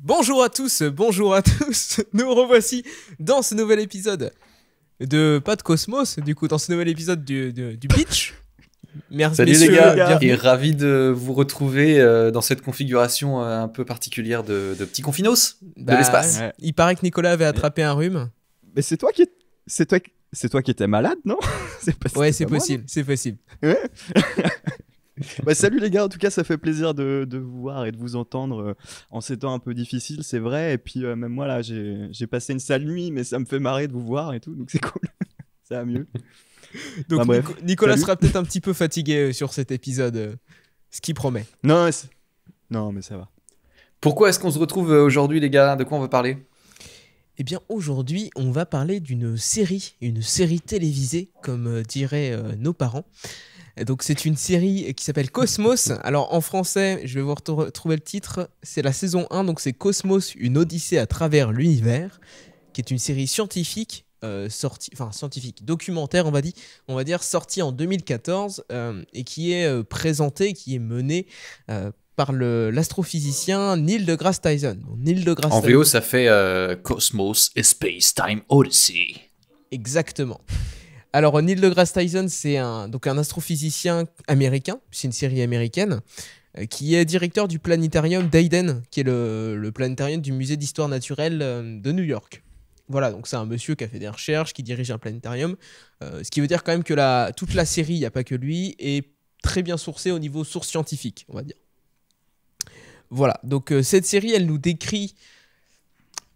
Bonjour à tous, bonjour à tous, nous revoici dans ce nouvel épisode de Pas de Cosmos, du coup dans ce nouvel épisode du, du, du Beach. Merci Salut les gars, et ravi de vous retrouver euh, dans cette configuration euh, un peu particulière de, de petit confinos de bah, l'espace. Il paraît que Nicolas avait attrapé un rhume. Mais c'est toi qui c'est toi c'est toi qui étais malade, non C'est Ouais, c'est possible, c'est possible. Bah, salut les gars, en tout cas, ça fait plaisir de, vous voir et de vous entendre euh, en ces temps un peu difficiles, c'est vrai. Et puis, euh, même moi, là, j'ai passé une sale nuit, mais ça me fait marrer de vous voir et tout, donc c'est cool. ça va mieux. Donc, bah, Nicolas sera peut-être un petit peu fatigué euh, sur cet épisode, ce qui promet. Non, non, mais ça va. Pourquoi est-ce qu'on se retrouve aujourd'hui, les gars De quoi on va parler eh bien aujourd'hui, on va parler d'une série, une série télévisée, comme diraient nos parents. Donc c'est une série qui s'appelle Cosmos. Alors en français, je vais vous retrouver le titre, c'est la saison 1, donc c'est Cosmos, une odyssée à travers l'univers, qui est une série scientifique. Euh, sortie, enfin scientifique, documentaire on va dire, on va dire sorti en 2014 euh, et qui est euh, présentée, qui est menée par l'astrophysicien Neil deGrasse Tyson. Neil deGrasse en VO, ça fait Cosmos Space Time Odyssey. Exactement. Alors, Neil deGrasse Tyson, c'est un, donc un astrophysicien américain, c'est une série américaine, euh, qui est directeur du planétarium d'Aiden, qui est le, planétarium du musée d'histoire naturelle euh, de New York. Voilà, donc c'est un monsieur qui a fait des recherches, qui dirige un planétarium, euh, ce qui veut dire quand même que la, toute la série, il n'y a pas que lui, est très bien sourcée au niveau source scientifique, on va dire. Voilà, donc cette série, elle nous décrit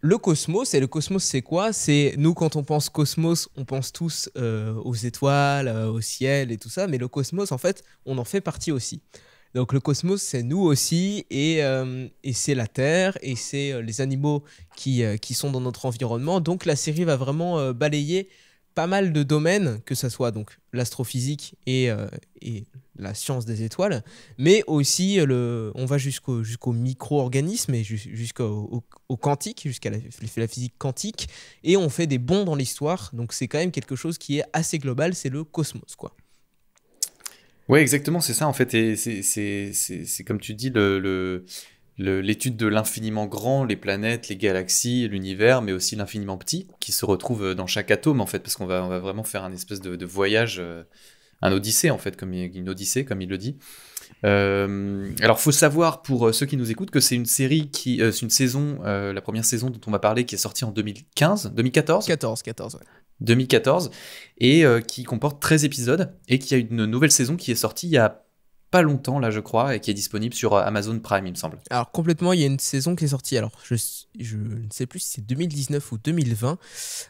le cosmos, et le cosmos, c'est quoi C'est nous, quand on pense cosmos, on pense tous euh, aux étoiles, euh, au ciel et tout ça, mais le cosmos, en fait, on en fait partie aussi. Donc le cosmos, c'est nous aussi, et, euh, et c'est la Terre, et c'est les animaux qui, qui, sont dans notre environnement. Donc la série va vraiment balayer pas mal de domaines, que ce soit donc l'astrophysique et, et la science des étoiles, mais aussi euh, le, on va jusqu'au jusqu'au micro-organisme et jusqu'au au, quantique, jusqu'à la, la, physique quantique, et on fait des bonds dans l'histoire. Donc c'est quand même quelque chose qui est assez global, c'est le cosmos, quoi. Oui, exactement, c'est ça en fait, et c'est comme tu dis le... le l'étude de l'infiniment grand, les planètes, les galaxies, l'univers, mais aussi l'infiniment petit, qui se retrouve dans chaque atome, en fait, parce qu'on va, on va vraiment faire un espèce de, de voyage euh, un odyssée, en fait, comme il, odyssée, comme il le dit. Alors, euh, alors, faut savoir pour euh, ceux qui nous écoutent que c'est une série qui, euh, c'est une saison, la première saison dont on va parler, qui est sortie en 2015, 2014, 14, 14, ouais. 2014, et qui comporte 13 épisodes et qui a une nouvelle saison qui est sortie il y a pas longtemps, là, je crois, et qui est disponible sur euh, Amazon Prime, il me semble. Alors, complètement, il y a une saison qui est sortie. Alors, je, ne sais plus si c'est 2019 ou 2020.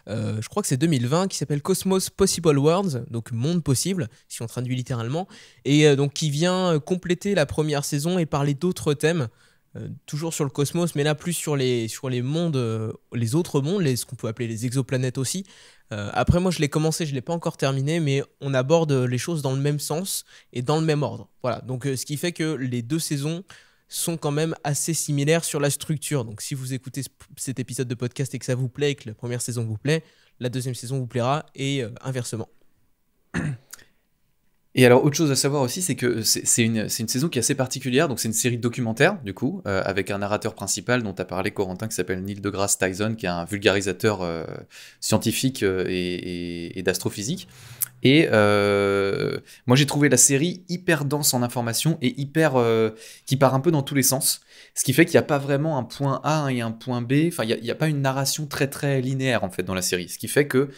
Euh, je crois que c'est 2020, qui s'appelle Cosmos Possible Worlds, donc Monde Possible, si on traduit littéralement, et euh, donc qui vient compléter la première saison et parler d'autres thèmes. Euh, toujours sur le cosmos, mais là plus sur les, sur les mondes, euh, les autres mondes, les, ce qu'on peut appeler les exoplanètes aussi. Euh, après, moi, je l'ai commencé, je ne l'ai pas encore terminé, mais on aborde les choses dans le même sens et dans le même ordre. Voilà, donc ce qui fait que les deux saisons sont quand même assez similaires sur la structure. Donc si vous écoutez cet épisode de podcast et que ça vous plaît et que la première saison vous plaît, la deuxième saison vous plaira et inversement. Et alors, autre chose à savoir aussi, c'est que c'est une, saison qui est assez particulière. Donc, c'est une série documentaire, du coup, euh, avec un narrateur principal dont a parlé Corentin, qui s'appelle Neil deGrasse Tyson, qui est un vulgarisateur euh, scientifique euh, et, d'astrophysique. Et moi, j'ai trouvé la série hyper dense en informations et hyper. qui part un peu dans tous les sens. Ce qui fait qu'il n'y a pas vraiment un point A et un point B. Enfin, il n'y a, pas une narration très, très linéaire, en fait, dans la série. Ce qui fait que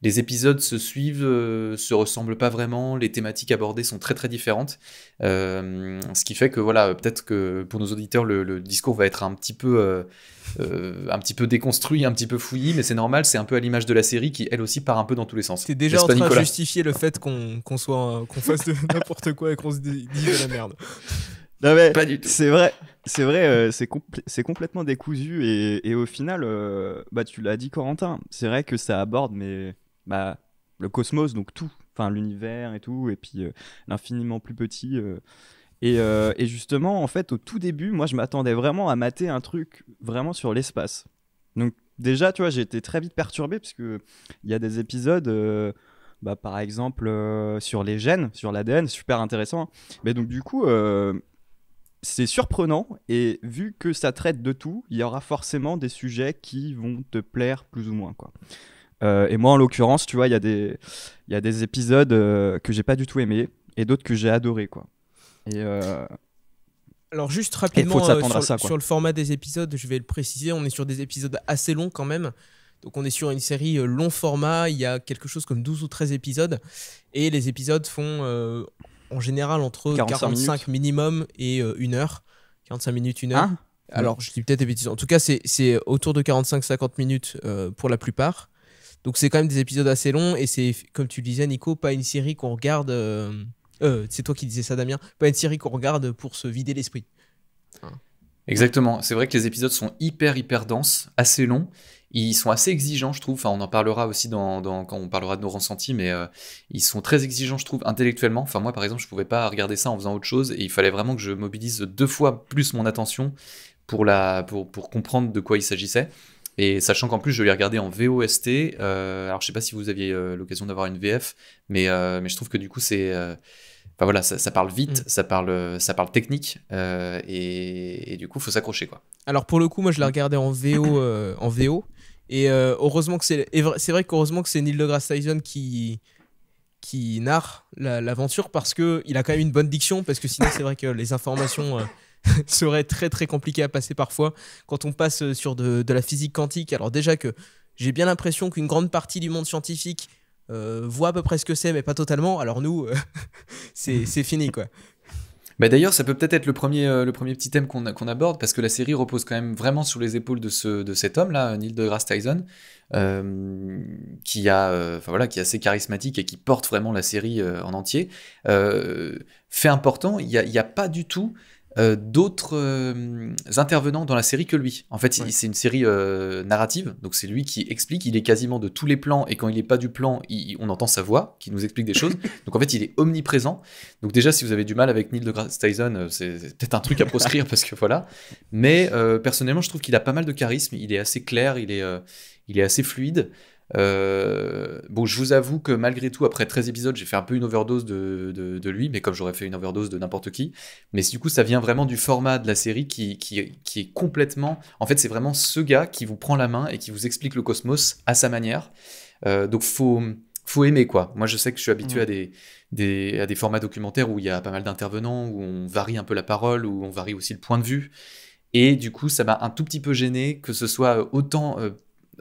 les épisodes se suivent, euh, se ressemblent pas vraiment, les thématiques abordées sont très très différentes, euh, ce qui fait que voilà, peut-être que pour nos auditeurs le, discours va être un petit peu euh, un petit peu déconstruit, un petit peu fouillis, mais c'est normal, c'est un peu à l'image de la série qui elle aussi part un peu dans tous les sens. T'es déjà en train de justifier le fait qu'on soit qu'on fasse n'importe quoi et qu'on se dise de la merde. Non mais pas du C'est vrai, c'est vrai, c'est complètement décousu et, au final, bah tu l'as dit Corentin, c'est vrai que ça aborde mais bah, le cosmos, donc tout, enfin l'univers et tout, et puis l'infiniment euh, plus petit. Euh. Euh, et, justement, en fait, au tout début, moi, je m'attendais vraiment à mater un truc vraiment sur l'espace. Donc déjà, tu vois, j'ai été très vite perturbé parce que il y a des épisodes. Bah, par exemple sur les gènes, sur l'ADN, super intéressant. Hein. Mais donc du coup, c'est surprenant et vu que ça traite de tout, il y aura forcément des sujets qui vont te plaire plus ou moins quoi. Euh, et moi, en l'occurrence, tu vois, il y, a des, y a des épisodes euh, que j'ai pas du tout aimés, et d'autres que j'ai adoré, quoi. Et. Euh, Alors juste rapidement sur, le format des épisodes, je vais le préciser, on est sur des épisodes assez longs quand même. Donc on est sur une série long format, il y a quelque chose comme 12 ou 13 épisodes, et les épisodes font en général entre 45, minimum et 1 heure. 45 minutes, 1 heure. Hein Alors je dis peut-être des bêtises. En tout cas c'est autour de 45-50 minutes pour la plupart. Donc c'est quand même des épisodes assez longs et c'est, comme tu le disais Nico, pas une série qu'on regarde, euh, euh, c'est toi qui disais ça Damien, pas une série qu'on regarde pour se vider l'esprit. Hein. Exactement, c'est vrai que les épisodes sont hyper hyper denses, assez longs. Ils sont assez exigeants, je trouve. on en parlera aussi quand on parlera de nos ressentis, mais euh, ils sont très exigeants, je trouve, intellectuellement. Enfin, moi, par exemple, je pouvais pas regarder ça en faisant autre chose, et il fallait vraiment que je mobilise deux fois plus mon attention pour, la, pour comprendre de quoi il s'agissait. Et sachant qu'en plus, je l'ai regardé en VOST. Euh, alors, je sais pas si vous aviez euh, l'occasion d'avoir une VF, mais, euh, mais je trouve que du coup, c'est. Enfin voilà, ça, parle vite, mm. ça, parle, ça parle technique, et, du coup, il faut s'accrocher, quoi. Alors, pour le coup, moi, je l'ai regardé en VO. en VO et heureusement que c'est. C'est vrai qu'heureusement que c'est Neil deGrasse Tyson qui qui narre l'aventure parce que il a quand même une bonne diction parce que sinon c'est vrai que les informations serait très très compliqué à passer parfois. Quand on passe euh, sur de, de la physique quantique, alors déjà que j'ai bien l'impression qu'une grande partie du monde scientifique euh, voit à peu près ce que c'est, mais pas totalement. Alors nous, euh, c'est fini quoi. Bah d'ailleurs, ça peut peut-être être le premier, le premier petit thème qu'on aborde, parce que la série repose quand même vraiment sur les épaules de, ce, de cet homme-là, Neil deGrasse Tyson, qui, a, enfin voilà, qui est assez charismatique et qui porte vraiment la série en entier. fait important, il n'y a, y a, pas du tout euh, d'autres euh, intervenants dans la série que lui. En fait, c'est une série euh, narrative, donc c'est lui qui explique, il est quasiment de tous les plans, et quand il n'est pas du plan, on entend sa voix qui nous explique des choses. Donc en fait, il est omniprésent. Donc déjà, si vous avez du mal avec Neil deGrasse Tyson, c'est peut-être un truc à proscrire, parce que voilà. Mais personnellement, je trouve qu'il a pas mal de charisme, il est assez clair, il est, il est assez fluide. Euh, bon, je vous avoue que malgré tout, après 13 épisodes, j'ai fait un peu une overdose de, lui, mais comme j'aurais fait une overdose de n'importe qui. Mais du coup, ça vient vraiment du format de la série qui, qui, qui est complètement. En fait, c'est vraiment ce gars qui vous prend la main et qui vous explique le cosmos à sa manière. Euh, donc, faut faut aimer quoi. Moi, je sais que je suis habitué à, des, à des formats documentaires où il y a pas mal d'intervenants, où on varie un peu la parole, où on varie aussi le point de vue. Et du coup, ça m'a un tout petit peu gêné que ce soit autant euh,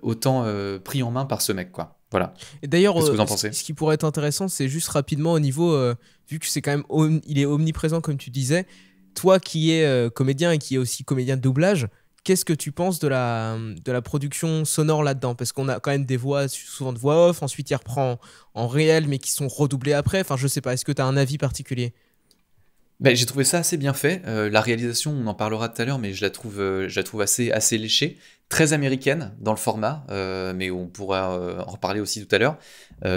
autant euh, pris en main par ce mec, quoi. Voilà. Et d'ailleurs, ce euh, ce qui pourrait être intéressant, c'est juste rapidement au niveau, euh, vu que c'est quand même, il est omniprésent comme tu disais. Toi qui es comédien et qui est aussi comédien de doublage, qu'est-ce que tu penses de la, de la production sonore là-dedans Parce qu'on a quand même des voix, souvent de voix off, ensuite il reprend en, réel, mais qui sont redoublées après. Enfin, je sais pas, est-ce que tu as un avis particulier bah, j'ai trouvé ça assez bien fait. Euh, la réalisation, on en parlera tout à l'heure, mais je la trouve, euh, je la trouve assez, assez léchée, très américaine dans le format, euh, mais on pourra en reparler aussi tout à l'heure.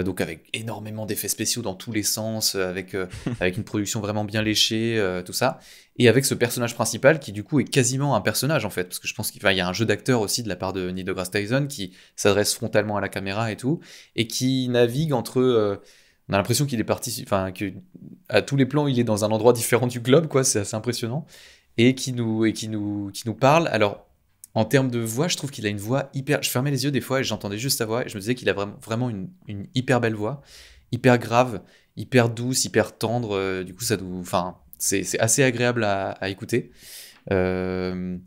donc avec énormément d'effets spéciaux dans tous les sens, avec, avec une production vraiment bien léchée, tout ça, et avec ce personnage principal qui du coup est quasiment un personnage en fait, parce que je pense qu'il y a un jeu d'acteur aussi de la part de Neil deGrasse Tyson qui s'adresse frontalement à la caméra et tout, et qui navigue entre on a l'impression qu'il est parti, enfin, que à tous les plans, il est dans un endroit différent du globe, quoi. C'est assez impressionnant et qui nous et qui nous qui nous parle. Alors en termes de voix, je trouve qu'il a une voix hyper. Je fermais les yeux des fois et j'entendais juste sa voix et je me disais qu'il a vraiment vraiment une, hyper belle voix, hyper grave, hyper douce, hyper tendre. Euh, du coup, ça nous, enfin, c'est assez agréable à, écouter. Euh,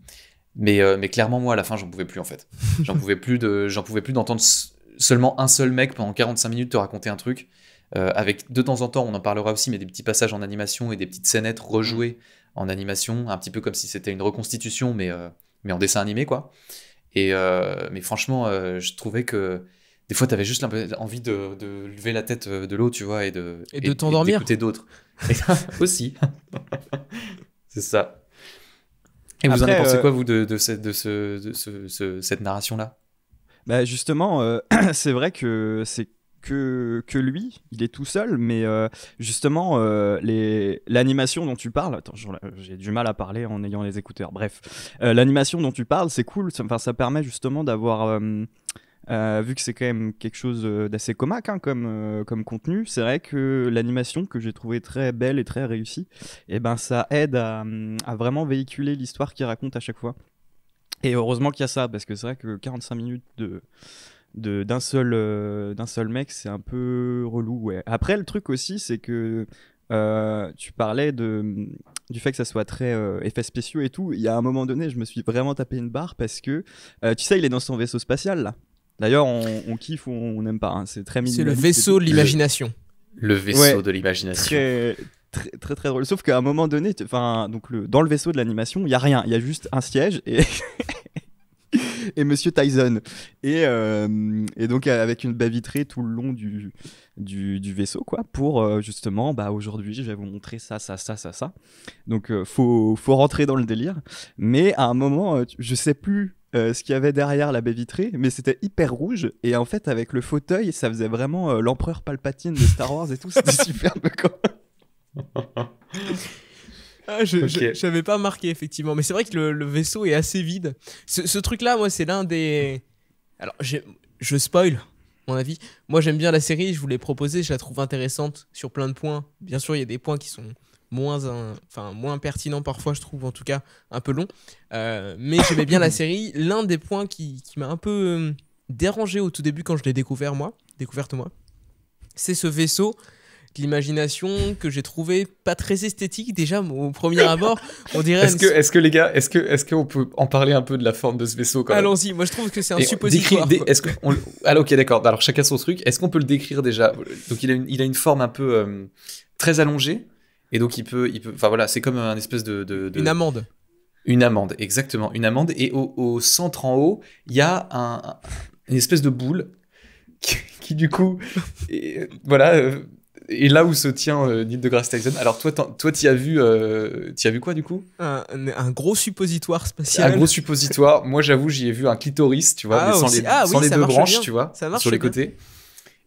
mais, euh, mais clairement, moi, à la fin, j'en pouvais plus, en fait. J'en pouvais plus de, j'en pouvais plus d'entendre seulement un seul mec pendant 45 minutes te raconter un truc. Euh, avec de temps en temps, on en parlera aussi, mais des petits passages en animation et des petites scénettes rejouées mm. en animation, un petit peu comme si c'était une reconstitution, mais, euh, mais en dessin animé, quoi. Et, euh, mais franchement, je trouvais que des fois, tu avais juste envie de, lever la tête de l'eau, tu vois, et de et de t'endormir, Et d'autres aussi. C'est ça. Et vous en pensez quoi, vous, de, de, de ce, cette narration-là bah justement, c'est vrai que c'est que, que lui. Il est tout seul, mais euh, justement, euh, les, l'animation dont tu parles. j'ai du mal à parler en ayant les écouteurs. Bref, euh, l'animation dont tu parles, c'est cool. ça, permet justement d'avoir. vu que c'est quand même quelque chose d'assez comaque hein, comme, comme contenu, c'est vrai que l'animation que j'ai trouvé très belle et très réussie, et eh ben, ça aide à, à vraiment véhiculer l'histoire qu'il raconte à chaque fois. Et heureusement qu'il y a ça, parce que c'est vrai que 45 minutes de, d'un seul, euh, d'un seul mec, c'est un peu relou. Ouais. Après, le truc aussi, c'est que euh, tu parlais de, du fait que ça soit très effet euh, effets spéciaux et tout. Il y a un moment donné, je me suis vraiment tapé une barre parce que, tu sais, il est dans son vaisseau spatial là. D'ailleurs, on, kiffe ou on n'aime pas. Hein, c'est très C'est le vaisseau de l'imagination. Le vaisseau de l'imagination. Très, très, très, drôle. Sauf qu'à un moment donné, enfin, donc le, dans le vaisseau de l'animation, il y a rien. Il y a juste un siège et. et Monsieur Tyson. Euh, et, donc avec une baie vitrée tout le long du, vaisseau, quoi, pour euh, justement, bah aujourd'hui je vais vous montrer ça, ça, ça, ça, ça. Donc euh, faut, rentrer dans le délire. Mais à un moment, je sais plus ce qu'il y avait derrière la baie vitrée, mais c'était hyper rouge. Et en fait, avec le fauteuil, ça faisait vraiment l'empereur Palpatine de Star Wars et tout. C'était superbe, quoi. Ah, je n'avais pas marqué, effectivement. Mais c'est vrai que le, vaisseau est assez vide. Ce, truc-là, moi, c'est l'un des. Alors, je spoil, mon avis. Moi, j'aime bien la série, je vous l'ai proposée, je la trouve intéressante sur plein de points. Bien sûr, il y a des points qui sont moins, enfin, moins pertinents parfois, je trouve, en tout cas, un peu longs. Euh, mais j'aimais bien la série. L'un des points qui, qui m'a un peu euh, dérangé au tout début quand je l'ai découvert, moi, découverte moi, c'est ce vaisseau l'imagination que j'ai trouvé pas très esthétique déjà au premier abord. On dirait. Est-ce que, est que les gars, est-ce que, est-ce qu'on peut en parler un peu de la forme de ce vaisseau Allons-y. Moi, je trouve que c'est un suppositoire. est-ce que ah, ok, d'accord. Alors chacun son truc. Est-ce qu'on peut le décrire déjà Donc il a une, il a une forme un peu euh, très allongée. Et donc il peut, il peut. Enfin voilà, c'est comme un espèce de, Une amende. Une amende, exactement, une amende. Et au, centre en haut, il y a une espèce de boule qui, du coup, et, voilà, euh, et là où se tient euh, de deGrasse Tyson. Alors toi, toi, as vu, euh, as vu quoi du coup un, gros suppositoire spatial. Un gros suppositoire. Moi, j'avoue, j'y ai vu un clitoris, tu vois, ah, sans les, ah deux branches, tu vois, sur les côtés,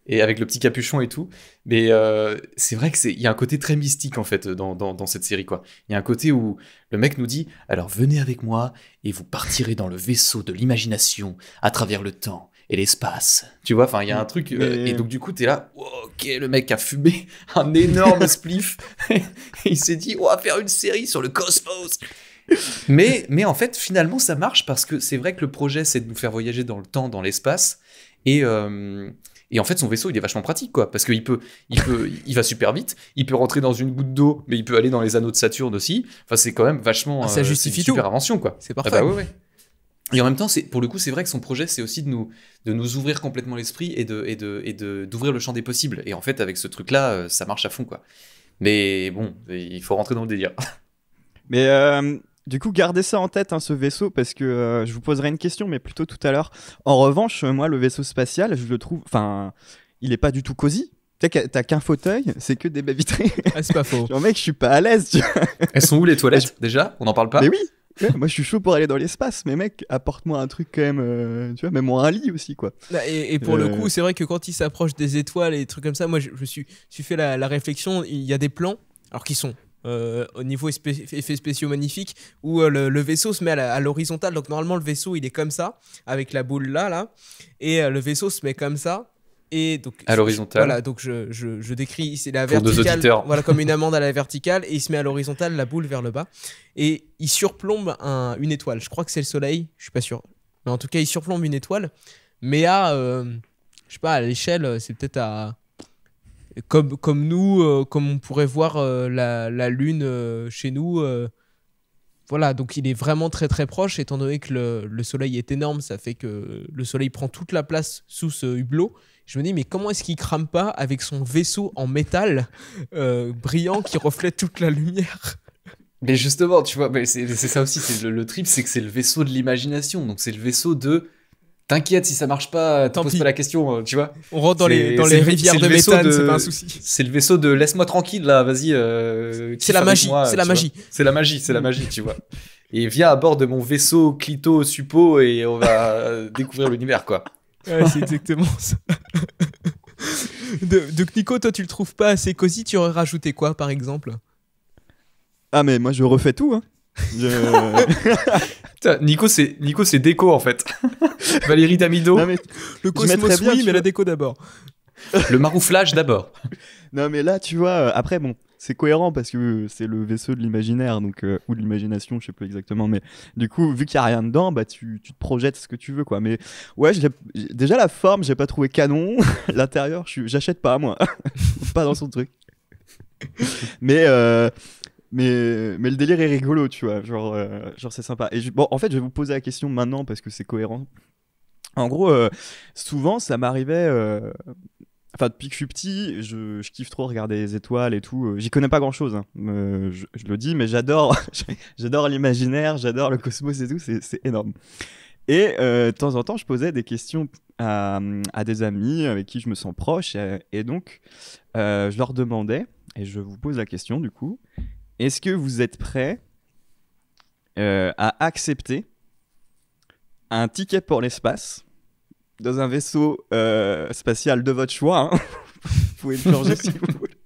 et avec le petit capuchon et tout. Mais euh, c'est vrai que c'est, y a un côté très mystique en fait dans, dans, dans cette série quoi. Il y a un côté où le mec nous dit, alors venez avec moi et vous partirez dans le vaisseau de l'imagination à travers le temps et l'espace. Tu vois, enfin, il y a un truc. Euh, et donc, du coup, t'es là, ok, le mec a fumé un énorme spliff. il s'est dit, on va faire une série sur le cosmos. mais, mais en fait, finalement, ça marche parce que c'est vrai que le projet, c'est de nous faire voyager dans le temps, dans l'espace. Et. Euh, et en fait, son vaisseau, il est vachement pratique, quoi, parce qu'il peut, il peut, il va super vite. Il peut rentrer dans une goutte d'eau, mais il peut aller dans les anneaux de Saturne aussi. Enfin, c'est quand même vachement. Ah, ça euh, justifie une super invention, quoi. C'est parfait. Ah bah et en même temps, pour le coup, c'est vrai que son projet, c'est aussi de nous, de nous ouvrir complètement l'esprit et d'ouvrir de, et de, et de, le champ des possibles. Et en fait, avec ce truc-là, euh, ça marche à fond, quoi. Mais bon, il faut rentrer dans le délire. Mais euh, du coup, gardez ça en tête, hein, ce vaisseau, parce que euh, je vous poserai une question, mais plutôt tout à l'heure. En revanche, moi, le vaisseau spatial, je le trouve. Enfin, il n'est pas du tout cosy. T'as qu'un fauteuil, c'est que des baies vitrées. Ah, c'est pas faux. Genre, mec, je suis pas à l'aise. Elles sont où les toilettes déjà On n'en parle pas Mais oui moi, je suis chaud pour aller dans l'espace, mais mec, apporte-moi un truc quand même, euh, tu vois, même un lit aussi, quoi. Bah, et, pour le euh. coup, c'est vrai que quand il s'approche des étoiles et des trucs comme ça, moi, je, me suis, suis, fait la, réflexion, il y a des plans, alors qui sont euh, au niveau effets spéciaux magnifiques, où le, vaisseau se met à l'horizontale. Donc normalement le vaisseau il est comme ça, avec la boule là, là, et le vaisseau se met comme ça. Et donc, à l'horizontale. Voilà, donc je, je, je décris, c'est la verticale, voilà, comme une amande à la verticale, et il se met à l'horizontale, la boule vers le bas, et il surplombe un, une étoile. Je crois que c'est le soleil, je suis pas sûr. Mais en tout cas, il surplombe une étoile, mais à, euh, je sais pas, à l'échelle, c'est peut-être à. Comme, comme nous, euh, comme on pourrait voir euh, la, la, Lune chez nous. voilà, donc il est vraiment très très proche, étant donné que le, le soleil est énorme, ça fait que le soleil prend toute la place sous ce hublot je me dis mais comment est-ce qu'il crame pas avec son vaisseau en métal euh, brillant qui reflète toute la lumière mais justement tu vois c'est, ça aussi c'est le, trip c'est que c'est le vaisseau de l'imagination donc c'est le vaisseau de T'inquiète si ça marche pas, Tant pose pas la question, euh, tu vois. On rentre dans les, les rivières de méthane, c'est pas un souci. C'est le vaisseau de laisse-moi tranquille là, vas-y. Euh, c'est la magie, c'est la magie. C'est la magie, c'est la magie, tu vois. Et viens à bord de mon vaisseau Clito Suppo et on va découvrir l'univers quoi. Ouais, c'est exactement ça. De, donc Nico, toi tu le trouves pas assez cosy, tu aurais rajouté quoi par exemple Ah mais moi je refais tout. Hein. Nico c'est Nico déco en fait. Valérie Damido. le cosmos oui, mais la déco d'abord. Le marouflage d'abord. Non mais là tu vois euh, après bon c'est cohérent parce que c'est le vaisseau de l'imaginaire donc euh, ou de l'imagination, je sais plus exactement, mais du coup vu qu'il y a rien dedans, bah tu, te projettes ce que tu veux quoi. Mais ouais, déjà la forme, j'ai pas trouvé canon. L'intérieur, j'achète pas moi, pas dans son truc. mais euh, mais, mais le délire est rigolo, tu vois. Genre, euh, genre c'est sympa. Et bon, en fait, je vais vous poser la question maintenant parce que c'est cohérent. En gros, souvent, ça m'arrivait. Enfin, depuis que je suis petit, je, kiffe trop regarder les étoiles et tout. J'y connais pas grand chose, hein, je, le dis, mais j'adore, j'adore l'imaginaire, j'adore le cosmos et tout, c'est énorme. Et euh, de temps en temps, je posais des questions à, des amis avec qui je me sens proche. Et, donc, euh, je leur demandais, et je vous pose la question du coup, est-ce que vous êtes prêt euh, à accepter un ticket pour l'espace dans un vaisseau euh, spatial de votre choix. Hein. vous pouvez le changer si vous voulez.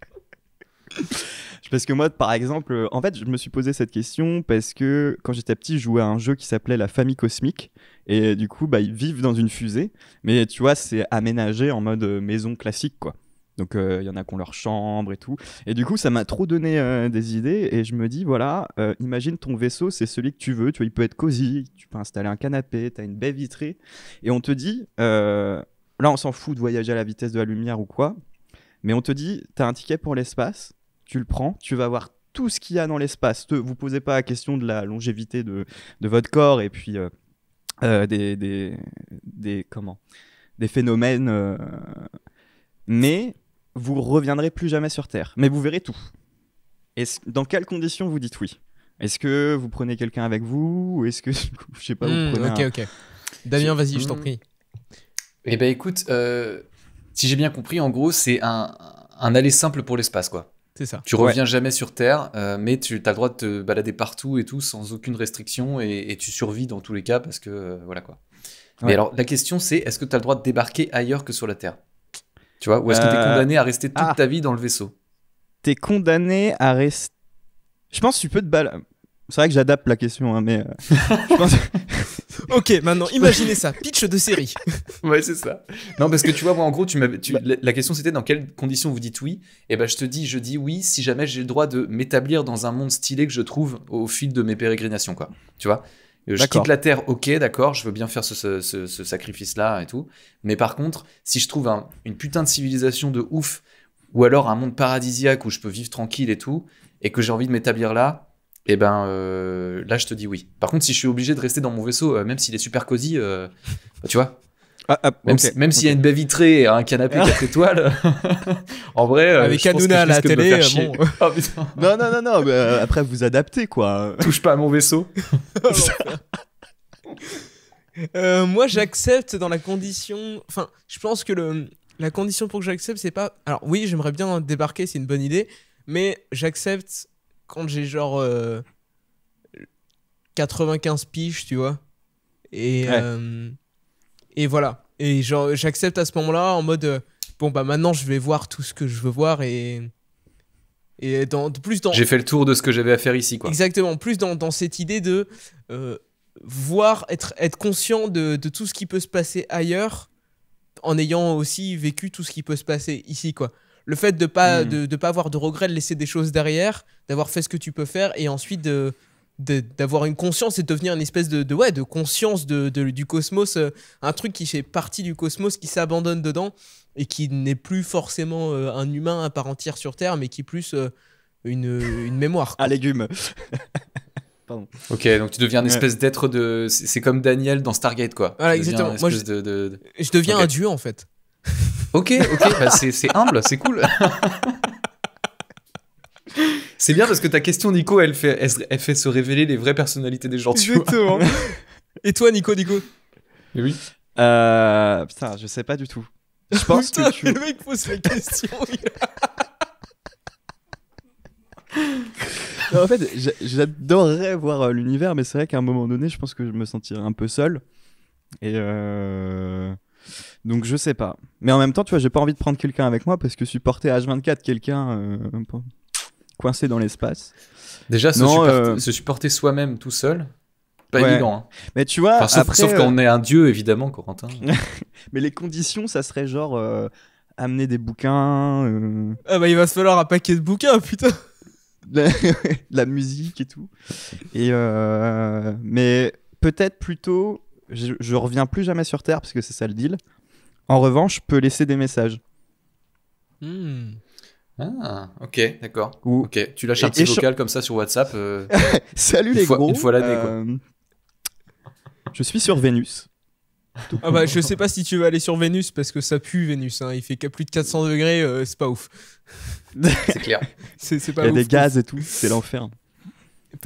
Parce que moi, par exemple, euh, en fait, je me suis posé cette question parce que quand j'étais petit, je jouais à un jeu qui s'appelait La Famille Cosmique. Et du coup, bah, ils vivent dans une fusée. Mais tu vois, c'est aménagé en mode euh, maison classique, quoi. Donc euh, il y en a qui ont leur chambre et tout. Et du coup, ça m'a trop donné euh, des idées et je me dis, voilà, euh, imagine ton vaisseau, c'est celui que tu veux. Tu vois, il peut être cosy, tu peux installer un canapé, tu as une baie vitrée. Et on te dit, là, on s'en fout de voyager à la vitesse de la lumière ou quoi. Mais on te dit, tu as un ticket pour l'espace, tu le prends, tu vas voir tout ce qu'il y a dans l'espace. Ne vous posez pas la question de la longévité de, de votre corps et puis des, des, des, comment, des phénomènes. mais vous reviendrez plus jamais sur Terre, mais vous verrez tout. dans quelles conditions vous dites oui Est-ce que vous prenez quelqu'un avec vous ou est-ce que je sais pas vous hmm, prenez Ok ok. Damien, vas-y, je t'en hmm. prie. Eh ben écoute, euh, si j'ai bien compris, en gros, c'est un, aller simple pour l'espace, quoi. C'est ça. Tu reviens jamais sur Terre, euh, mais tu as le droit de te balader partout et tout sans aucune restriction et, tu survis dans tous les cas parce que euh, voilà quoi. Mais alors la question c'est est-ce que tu as le droit de débarquer ailleurs que sur la Terre tu vois Ou est-ce que t'es euh, condamné à rester toute ah. ta vie dans le vaisseau T'es condamné à rester. Je pense que tu peux te balader. C'est vrai que j'adapte la question, hein, mais. Euh, ok, maintenant, imaginez ça. Pitch de série. ouais, c'est ça. Non, parce que tu vois, moi, en gros, tu, tu... Bah. la question c'était dans quelles conditions vous dites oui. Et eh ben, je te dis, je dis oui si jamais j'ai le droit de m'établir dans un monde stylé que je trouve au fil de mes pérégrinations, quoi. Tu vois euh, je quitte la terre, ok, d'accord, je veux bien faire ce, sacrifice-là et tout. Mais par contre, si je trouve une putain de civilisation de ouf, ou alors un monde paradisiaque où je peux vivre tranquille et tout, et que j'ai envie de m'établir là, et eh ben euh, là, je te dis oui. Par contre, si je suis obligé de rester dans mon vaisseau, euh, même s'il est super cosy, bah, tu vois, ah, ah, même s'il y a une baie vitrée et un canapé 4 étoiles, en vrai, euh, avec Hanouna à la télé, euh, oh, non non non non, euh, après vous adaptez quoi. Touche pas à mon vaisseau. moi j'accepte dans la condition, enfin je pense que le la condition pour que j'accepte c'est pas, alors oui j'aimerais bien débarquer c'est une bonne idée, mais j'accepte quand j'ai genre 95 piches tu vois et et voilà. Et j'accepte à ce moment-là en mode euh, bon, bah maintenant je vais voir tout ce que je veux voir et. Et dans, plus dans. J'ai fait le tour de ce que j'avais à faire ici, quoi. Exactement. Plus dans, cette idée de euh, voir, être, être conscient de, tout ce qui peut se passer ailleurs en ayant aussi vécu tout ce qui peut se passer ici, quoi. Le fait de pas, hmm. de, pas avoir de regrets, de laisser des choses derrière, d'avoir fait ce que tu peux faire et ensuite de d'avoir une conscience et devenir une espèce de, de conscience de, du cosmos, euh, un truc qui fait partie du cosmos, qui s'abandonne dedans et qui n'est plus forcément euh, un humain à part entière sur Terre, mais qui plus euh, une, mémoire. un Pardon. Ok, donc tu deviens une espèce d'être de. C'est comme Daniel dans Stargate, quoi. exactement. je, deviens un dieu, en fait. ok, ok, bah, c'est humble, c'est cool. C'est bien parce que ta question, Nico, elle fait, elle, se révéler les vraies personnalités des gens. Tu Et toi, Nico, Nico Oui. Euh, putain, je sais pas du tout. Je pense que tu... le mec pose la question. en fait, j'adorerais voir euh, l'univers, mais c'est vrai qu'à un moment donné, je pense que je me sentirais un peu seul. Et euh, donc, je sais pas. Mais en même temps, tu vois, j'ai pas envie de prendre quelqu'un avec moi parce que supporter H24 quelqu'un coincé dans l'espace. Déjà, se, supporter, euh, se supporter soi-même tout seul, pas évident. Hein. Mais tu vois, sauf, qu'on euh, est un dieu, évidemment, Corentin. mais les conditions, ça serait genre euh, amener des bouquins. Ah bah il va se falloir un paquet de bouquins, putain. la musique et tout. Et mais peut-être plutôt, je, reviens plus jamais sur Terre parce que c'est ça le deal. En revanche, je peux laisser des messages. Hmm. Ah, ok, d'accord. Ok, tu lâches un petit vocal comme ça sur WhatsApp. Euh, Salut les gros. Une fois l'année, quoi. Euh, je suis sur Vénus. Ah bah je sais pas si tu veux aller sur Vénus parce que ça pue Vénus. Hein. Il fait qu'à plus de 400 degrés, euh, c'est pas ouf. c'est clair. c'est, pas Il y a des gaz et tout, c'est l'enfer.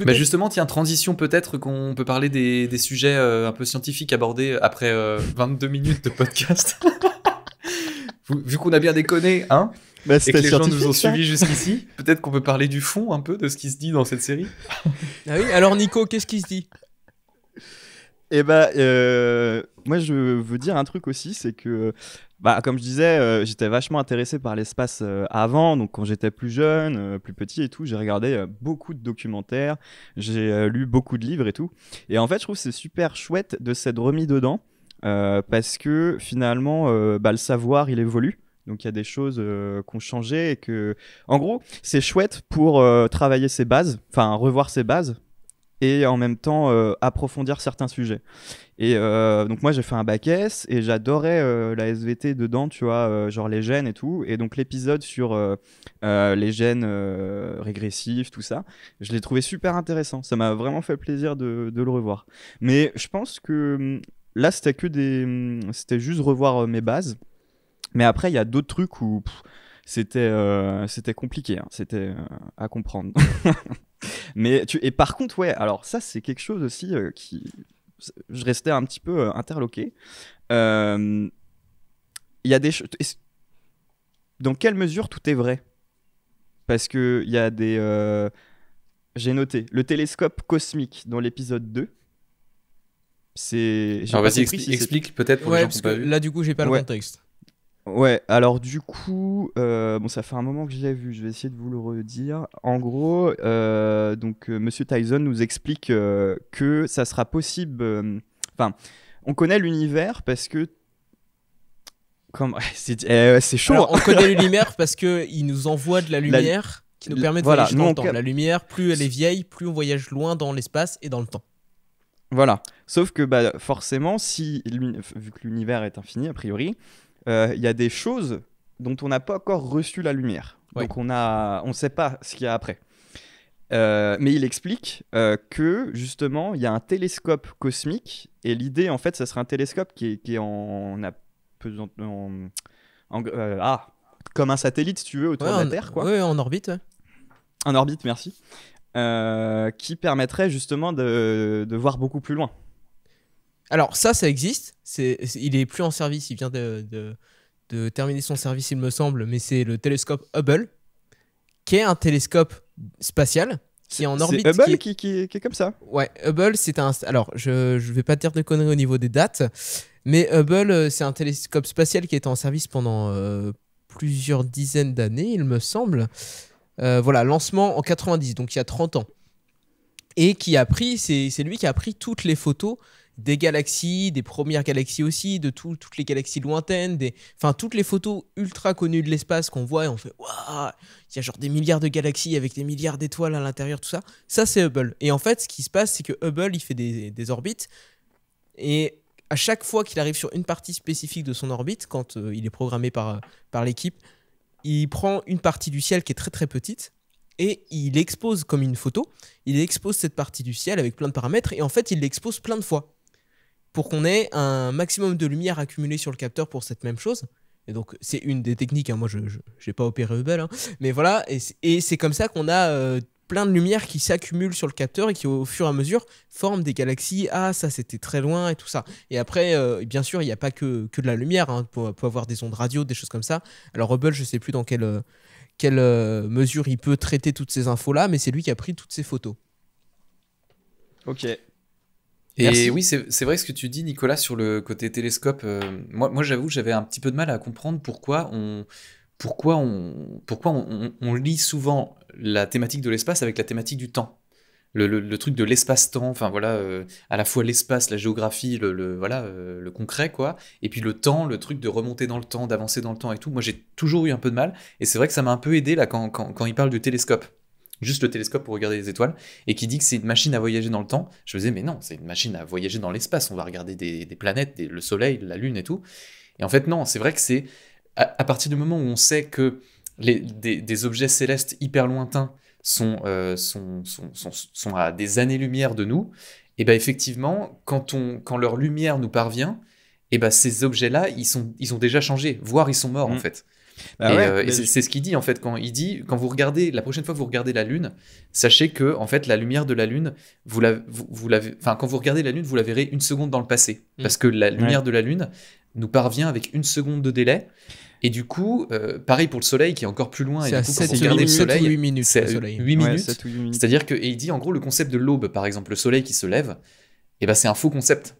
Bah justement, tiens, transition peut-être qu'on peut parler des, des sujets un peu scientifiques abordés après 22 minutes de podcast. Vu qu'on a bien déconné, hein bah, et que les gens nous ont suivis jusqu'ici, peut-être qu'on peut parler du fond un peu de ce qui se dit dans cette série. Ah oui, alors Nico, qu'est-ce qui se dit Eh ben, moi je veux dire un truc aussi, c'est que bah, comme je disais, euh, j'étais vachement intéressé par l'espace euh, avant. Donc, quand j'étais plus jeune, plus petit et tout, j'ai regardé beaucoup de documentaires, j'ai lu beaucoup de livres et tout. Et en fait, je trouve c'est super chouette de s'être remis dedans parce que finalement, bah, le savoir, il évolue. Donc il y a des choses euh, qui ont changé et que, en gros, c'est chouette pour euh, travailler ses bases, enfin revoir ses bases et en même temps euh, approfondir certains sujets. Et donc moi j'ai fait un bac S et j'adorais la SVT dedans, tu vois, genre les gènes et tout. Et donc l'épisode sur les gènes régressifs, tout ça, je l'ai trouvé super intéressant. Ça m'a vraiment fait plaisir de, de le revoir. Mais je pense que hum, là c'était que des, hum, c'était juste revoir mes bases. Mais après, il y a d'autres trucs où c'était euh, c'était compliqué, hein. c'était euh, à comprendre. Mais tu et par contre, ouais, alors ça c'est quelque chose aussi euh, qui je restais un petit peu interloqué. Il y a des dans quelle mesure tout est vrai Parce que il y a des j'ai noté le télescope cosmique dans l'épisode 2 c'est Alors vas-y, explique, peut-être pour les gens qui pas Là, du coup, j'ai pas le contexte. Ouais, alors du coup, euh, bon, ça fait un moment que je l'ai vu, je vais essayer de vous le redire. En gros, euh, donc euh, Monsieur Tyson nous explique que ça sera possible. Enfin, on connaît l'univers parce que. Comme... Eh c'est chaud. on hein. connaît l'univers parce qu'il nous envoie de la lumière qui nous permet de voyager dans La lumière, plus elle est vieille, plus on voyage loin dans l'espace et dans le temps. Voilà. Sauf que bah, forcément, si vu que l'univers est infini a priori, euh, il y a des choses dont on n'a pas encore reçu la lumière. Donc on a, on ne sait pas ce qu'il y a après. Euh, mais il explique euh, que justement il y a un télescope cosmique et l'idée en fait ce serait un télescope qui est, en, ah, comme un satellite si tu veux autour de la Terre quoi. en orbite. En orbite merci. qui permettrait justement de voir beaucoup plus loin. Alors ça, ça existe. C'est, il est plus en service. Il vient de, terminer son service, il me semble. Mais c'est le télescope Hubble, qui est un télescope spatial qui est en orbite. Hubble qui est... comme ça. Ouais, Hubble, c'est un. Alors, je ne vais pas dire de conneries au niveau des dates, mais Hubble, euh, c'est un télescope spatial qui est en service pendant euh, plusieurs dizaines d'années, il me semble. Euh, voilà, lancement en 90, donc il y a 30 ans. Et qui a pris, c'est lui qui a pris toutes les photos des galaxies, des premières galaxies aussi, de toutes les galaxies lointaines, des, enfin toutes les photos ultra connues de l'espace qu'on voit et on fait waouh, il y a genre des milliards de galaxies avec des milliards d'étoiles à l'intérieur, tout ça. Ça c'est Hubble. Et en fait, ce qui se passe, c'est que Hubble il fait des, orbites et à chaque fois qu'il arrive sur une partie spécifique de son orbite, quand euh, il est programmé par, euh, par l'équipe, il prend une partie du ciel qui est très très petite et il expose comme une photo, il expose cette partie du ciel avec plein de paramètres et en fait il l'expose plein de fois pour qu'on ait un maximum de lumière accumulée sur le capteur pour cette même chose. Et donc, c'est une des techniques. Hein. Moi, je n'ai pas opéré Hubble. Hein. Mais voilà, et c'est comme ça qu'on a euh, plein de lumière qui s'accumule sur le capteur et qui, au fur et à mesure, forme des galaxies. Ah, ça, c'était très loin et tout ça. Et après, euh, bien sûr, il n'y a pas que, que, de la lumière. Hein. Pour, avoir des ondes radio, des choses comme ça. Alors, Hubble, je ne sais plus dans quelle, euh, quelle mesure il peut traiter toutes ces infos-là, mais c'est lui qui a pris toutes ces photos. Ok. Et oui, c'est vrai ce que tu dis, Nicolas, sur le côté télescope. Euh, moi, moi j'avoue, j'avais un petit peu de mal à comprendre pourquoi on, pourquoi on, pourquoi on, lit souvent la thématique de l'espace avec la thématique du temps. Le, truc de l'espace-temps, enfin voilà, euh, à la fois l'espace, la géographie, le, voilà, euh, le concret, quoi, et puis le temps, le truc de remonter dans le temps, d'avancer dans le temps et tout. Moi, j'ai toujours eu un peu de mal, et c'est vrai que ça m'a un peu aidé là quand, quand, quand il parle du télescope juste le télescope pour regarder les étoiles, et qui dit que c'est une machine à voyager dans le temps. Je me disais, mais non, c'est une machine à voyager dans l'espace, on va regarder des, planètes, le Soleil, la Lune et tout. Et en fait, non, c'est vrai que c'est à, partir du moment où on sait que les, des, objets célestes hyper lointains euh, sont, sont, à des années-lumière de nous, et eh ben effectivement, quand, on, quand leur lumière nous parvient, et eh ben ces objets-là, ils, sont, ils ont déjà changé, voire ils sont morts en mm. fait. Bah et, euh, c'est, ce qu'il dit en fait quand il dit quand vous regardez la prochaine fois que vous regardez la lune, sachez que en fait la lumière de la lune, vous la, vous, enfin quand vous regardez la lune, vous la verrez une seconde dans le passé mm. parce que la lumière de la lune nous parvient avec une seconde de délai. Et du coup, euh, pareil pour le soleil qui est encore plus loin. Et du coup, quand soleil, 8 minutes. C'est 8 minutes. C'est-à-dire que, et il dit en gros le concept de l'aube, par exemple, le soleil qui se lève, et eh ben, c'est un faux concept.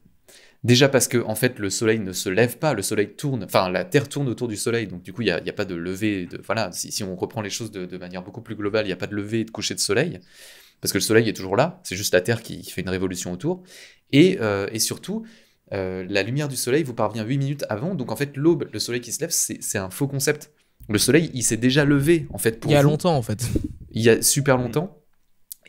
Déjà parce que, en fait, le soleil ne se lève pas, le soleil tourne, enfin, la Terre tourne autour du soleil, donc du coup, il n'y a, pas de lever, de, voilà, si, on reprend les choses de, manière beaucoup plus globale, il n'y a pas de lever et de coucher de soleil, parce que le soleil est toujours là, c'est juste la Terre qui, fait une révolution autour, et, euh, surtout, euh, la lumière du soleil vous parvient 8 minutes avant, donc en fait, l'aube, le soleil qui se lève, c'est un faux concept. Le soleil, il s'est déjà levé, en fait, Il y a longtemps, en fait. Il y a super mm. longtemps.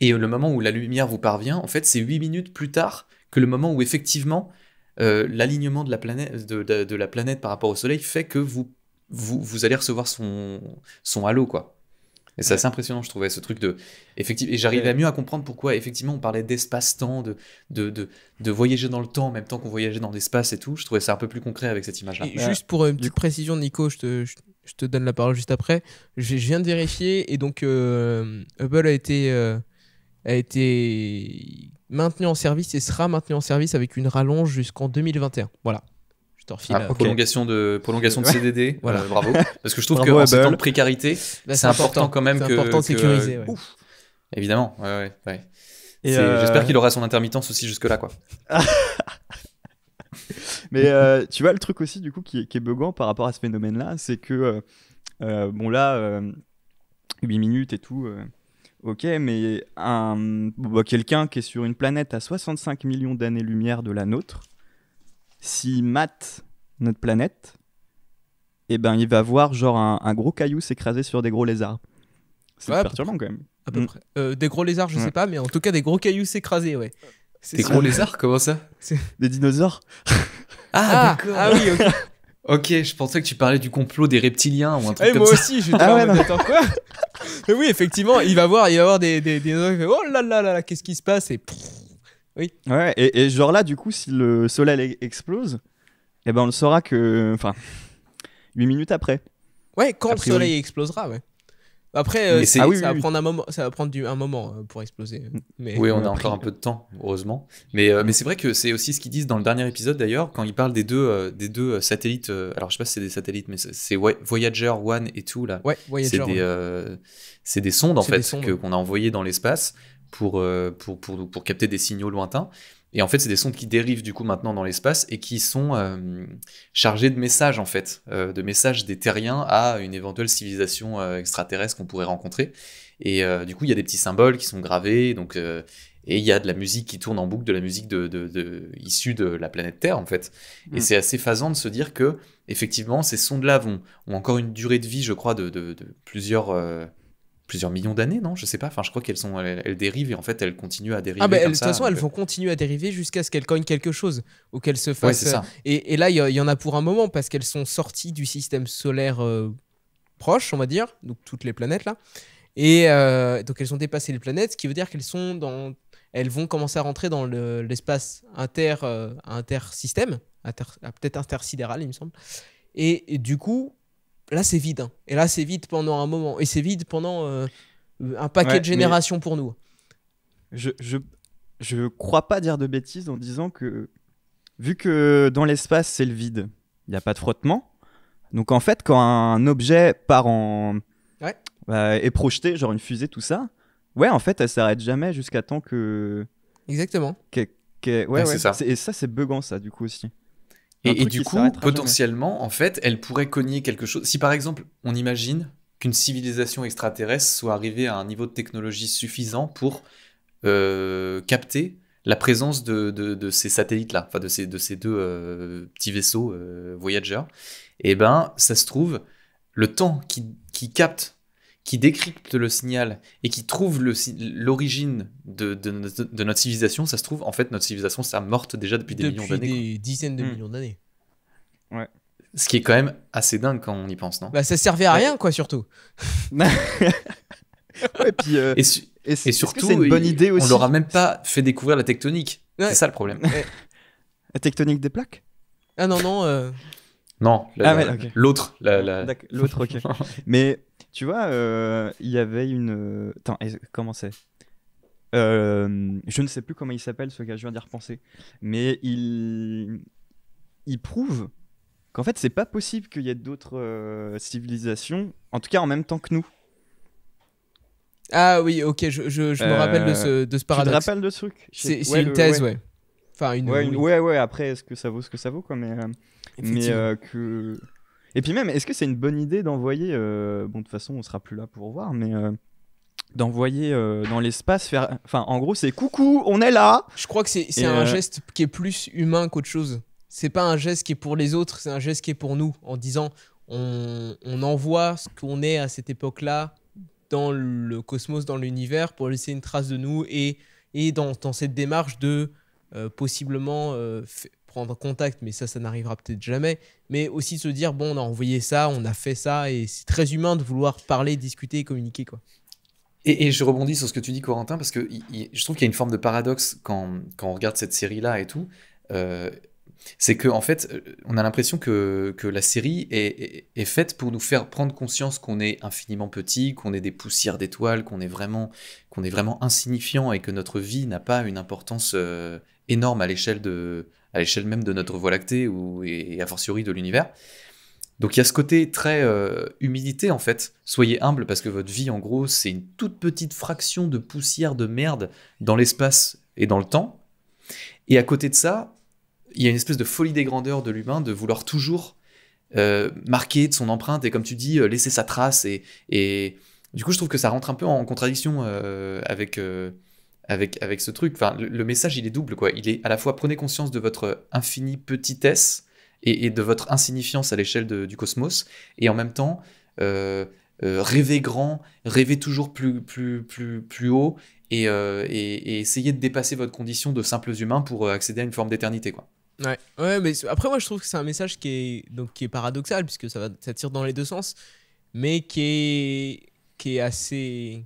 Et le moment où la lumière vous parvient, en fait, c'est 8 minutes plus tard que le moment où effectivement euh, l'alignement de, la planète, de, la planète par rapport au Soleil fait que vous, vous, allez recevoir son, son halo, quoi. Et c'est assez impressionnant, je trouvais, ce truc de. Effectivement, et j'arrivais mieux à comprendre pourquoi, effectivement, on parlait d'espace-temps, de, de, voyager dans le temps en même temps qu'on voyageait dans l'espace et tout. Je trouvais ça un peu plus concret avec cette image-là. Juste pour euh, une petite précision, Nico, je te, je, te, donne la parole juste après. Je, viens de vérifier et donc euh, Hubble a été, euh, a été maintenu en service et sera maintenu en service avec une rallonge jusqu'en 2021. Voilà. Je te refile. Ah, euh, prolongation de prolongation de CDD. voilà, euh, bravo. Parce que je trouve que ces temps précarité, bah, c'est important, quand même que, important de sécuriser. Euh, Évidemment. Ouais, ouais, J'espère qu'il aura son intermittence aussi jusque là, quoi. Mais tu vois le truc aussi du coup qui, est bugant par rapport à ce phénomène-là, c'est que bon là, 8 minutes et tout. Ok, mais un, bah, quelqu'un qui est sur une planète à 65 millions d'années-lumière de la nôtre, s'il mate notre planète, eh ben, il va voir genre un, gros caillou s'écraser sur des gros lézards. C'est perturbant quand même. À peu mm. près. Euh, des gros lézards, je sais pas, mais en tout cas des gros cailloux s'écraser, ouais. Des gros lézards, comment ça Des dinosaures ah, ah, ah, oui, ok. Ok, je pensais que tu parlais du complot des reptiliens ou un truc Et eh, comme moi ça. aussi, je suis ah, ah ouais, en attends, quoi Mais oui, effectivement, il va voir, il va voir des, des, oh là là là, là qu'est-ce qui se passe Et oui. Ouais, et, et, genre là, du coup, si le soleil e-, explose, eh ben on le saura que, enfin, 8 minutes après. Ouais, quand le soleil explosera, ouais. Après, euh, ah ça, va Prendre un moment, ça va prendre un moment euh, pour exploser. Mm. Mais oui, on a encore un euh. peu de temps, heureusement. Mais, mais c'est vrai que c'est aussi ce qu'ils disent dans le dernier épisode d'ailleurs, quand ils parlent des deux, des deux satellites. alors, je sais pas si c'est des satellites, mais c'est Voyager 1 et tout là. Ouais, Voyager. C'est des, sondes en fait qu'on a envoyées dans l'espace pour, pour, pour, pour capter des signaux lointains. Et en fait, c'est des sondes qui dérivent du coup maintenant dans l'espace et qui sont euh, chargées de messages en fait, euh, de messages des terriens à une éventuelle civilisation euh, extraterrestre qu'on pourrait rencontrer. Et du coup, il y a des petits symboles qui sont gravés, donc et il y a de la musique qui tourne en boucle, de la musique de, de, de issue de la planète Terre en fait. Et mm. c'est assez phasant de se dire que effectivement, ces sondes-là vont ont encore une durée de vie, je crois, de, de plusieurs plusieurs millions d'années, non Je sais pas. Enfin, je crois qu'elles sont, elles, dérivent et en fait, elles continuent à dériver. Ah, bah, de toute façon, elles vont continuer à dériver jusqu'à ce qu'elles cognent quelque chose ou qu'elles se fassent. Euh, et, là, il y, en a pour un moment parce qu'elles sont sorties du système solaire euh, proche, on va dire, donc toutes les planètes là. Et euh, donc, elles ont dépassé les planètes, ce qui veut dire qu'elles sont dans. Elles vont commencer à rentrer dans l'espace inter, système ah, peut être intersidéral, il me semble. et du coup, là c'est vide. Hein. Et là c'est vide pendant un moment. Et c'est vide pendant euh, un paquet de générations pour nous. Je, je, crois pas dire de bêtises en disant que vu que dans l'espace c'est le vide, il n'y a pas de frottement. Donc en fait quand un objet part en... Ouais. Euh, est projeté, genre une fusée, tout ça, ouais en fait elle s'arrête jamais jusqu'à temps que... Exactement. Et ça c'est bugant ça du coup aussi. Et, du coup, potentiellement, en fait, elle pourrait cogner quelque chose. Si par exemple, on imagine qu'une civilisation extraterrestre soit arrivée à un niveau de technologie suffisant pour euh, capter la présence de, ces satellites-là, enfin de ces, de ces deux euh, petits vaisseaux voyageurs Voyager, et eh ben ça se trouve, le temps qui capte qui décrypte le signal et qui trouve l'origine de, de, notre civilisation, ça se trouve, en fait, notre civilisation, ça morte déjà depuis des millions d'années. Des dizaines de hmm. millions d'années. Ouais. Ce qui est quand même assez dingue quand on y pense, non Bah, ça servait à rien, quoi, surtout. ouais, puis, euh, et, et, surtout, c'est une bonne idée aussi. On leur même pas fait découvrir la tectonique. C'est ça le problème. la tectonique des plaques Ah non, non. Euh. Non, l'autre. ah, L'autre, la, Mais tu vois, euh, il y avait une. Euh, attends, comment c'est euh, Je ne sais plus comment il s'appelle, ce gars, je viens d'y repenser. Mais il. Il prouve qu'en fait, c'est pas possible qu'il y ait d'autres civilisations, en tout cas en même temps que nous. Ah oui, ok, je, je, me rappelle de ce, de ce paradoxe. Tu te rappelles de ce truc C'est une thèse, ouais. Enfin, une. Ouais, ouais, ouais, après, est-ce que ça vaut ce que ça vaut, quoi, mais. mais que et puis même, est-ce que c'est une bonne idée d'envoyer, euh, bon de toute façon on sera plus là pour voir, mais euh, d'envoyer euh, dans l'espace, faire, enfin en gros c'est coucou, on est là. Je crois que c'est un geste qui est plus humain qu'autre chose. C'est pas un geste qui est pour les autres, c'est un geste qui est pour nous, en disant on, envoie ce qu'on est à cette époque-là dans le cosmos, dans l'univers, pour laisser une trace de nous et, et dans, dans cette démarche de possiblement prendre contact, mais ça, ça n'arrivera peut-être jamais. Mais aussi se dire, bon, on a envoyé ça, on a fait ça, et c'est très humain de vouloir parler, discuter communiquer, quoi. Et, je rebondis sur ce que tu dis, Corentin, parce que je trouve qu'il y a une forme de paradoxe quand, on regarde cette série-là et tout. Euh, c'est que en fait, on a l'impression que, la série est, faite pour nous faire prendre conscience qu'on est infiniment petit, qu'on est des poussières d'étoiles, qu'on est vraiment, qu'on est vraiment insignifiant et que notre vie n'a pas une importance euh, énorme à l'échelle de, à l'échelle même de notre Voie lactée ou, et, a fortiori de l'univers. Donc il y a ce côté très euh, humilité en fait. Soyez humble parce que votre vie en gros c'est une toute petite fraction de poussière de merde dans l'espace et dans le temps. Et à côté de ça, il y a une espèce de folie des grandeurs de l'humain de vouloir toujours euh, marquer de son empreinte et comme tu dis euh, laisser sa trace et, du coup je trouve que ça rentre un peu en contradiction avec avec, avec ce truc. Enfin, le, message, il est double, quoi. Il est à la fois prenez conscience de votre infinie petitesse et, de votre insignifiance à l'échelle du cosmos, et en même temps, euh, euh, rêvez grand, rêvez toujours plus, plus, plus, plus haut, et, euh, essayez de dépasser votre condition de simples humains pour accéder à une forme d'éternité, quoi. Ouais. ouais, mais après, moi, je trouve que c'est un message qui est, donc, qui est paradoxal, puisque ça, va, tire dans les deux sens, mais qui est, qui est assez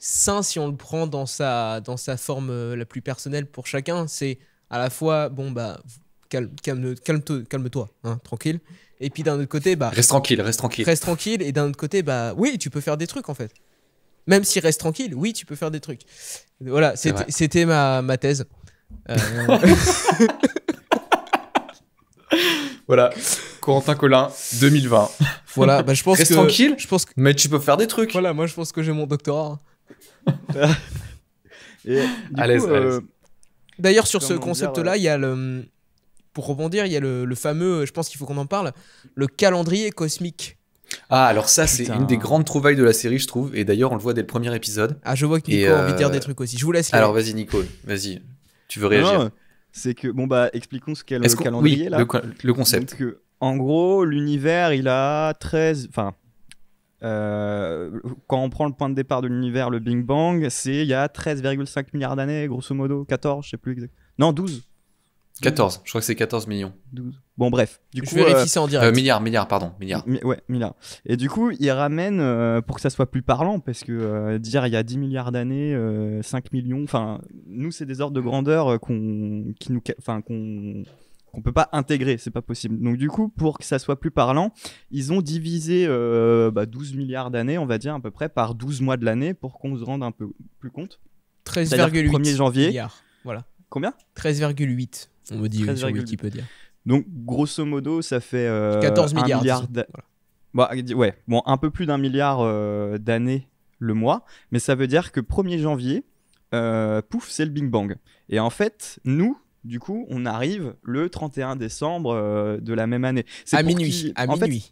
sain si on le prend dans sa, dans sa forme euh, la plus personnelle pour chacun. C'est à la fois, bon, bah, calme, calme, toi hein, tranquille. Et puis d'un autre côté, bah. Reste tranquille, reste tranquille. Reste tranquille. Et d'un autre côté, bah, oui, tu peux faire des trucs en fait. Même si reste tranquille, oui, tu peux faire des trucs. Voilà, c'était ma, thèse. Euh. voilà. Corentin Colin 2020. Voilà, bah, je pense Reste tranquille. Je pense que... Mais tu peux faire des trucs. Voilà, moi je pense que j'ai mon doctorat. Euh, d'ailleurs, sur ce concept-là, il y a le. Pour rebondir, il y a le, fameux, je pense qu'il faut qu'on en parle, le calendrier cosmique. Ah, alors ça, c'est une des grandes trouvailles de la série, je trouve. Et d'ailleurs, on le voit dès le premier épisode. Ah, je vois que Nico a envie de dire euh, des trucs aussi. Je vous laisse. Alors, vas-y, Nico, vas-y. Tu veux réagir C'est que, bon, bah, expliquons ce qu'est le calendrier, là. Le, concept. Euh, en gros, l'univers, il a 13. Enfin, euh, quand on prend le point de départ de l'univers, le Big Bang, c'est il y a 13,5 milliards d'années, grosso modo, 14, je sais plus exactement, Non, 12. 14, je crois que c'est 14 millions. 12. Bon, bref. Du je coup, euh, ça en direct. Euh, milliards, milliards, pardon, milliards. ouais, milliards. Et du coup, il ramène, pour que ça soit plus parlant, parce que dire il y a 10 milliards d'années, 5 millions, enfin, nous, c'est des ordres de grandeur qu'on, nous, enfin, qu'on qu'on peut pas intégrer, c'est pas possible. Donc du coup, pour que ça soit plus parlant, ils ont divisé 12 euh, bah, milliards d'années, on va dire à peu près, par 12 mois de l'année pour qu'on se rende un peu plus compte. 13,8 janvier. Milliards, voilà. Combien 13,8. On me dit sur Donc grosso modo, ça fait 14 euh, milliards. Bah, ouais, bon, un peu plus d'un milliard euh, d'années le mois, mais ça veut dire que 1er janvier, pouf, c'est le Big Bang. Et en fait, nous, du coup, on arrive le 31 décembre euh, de la même année. À minuit, à, minuit.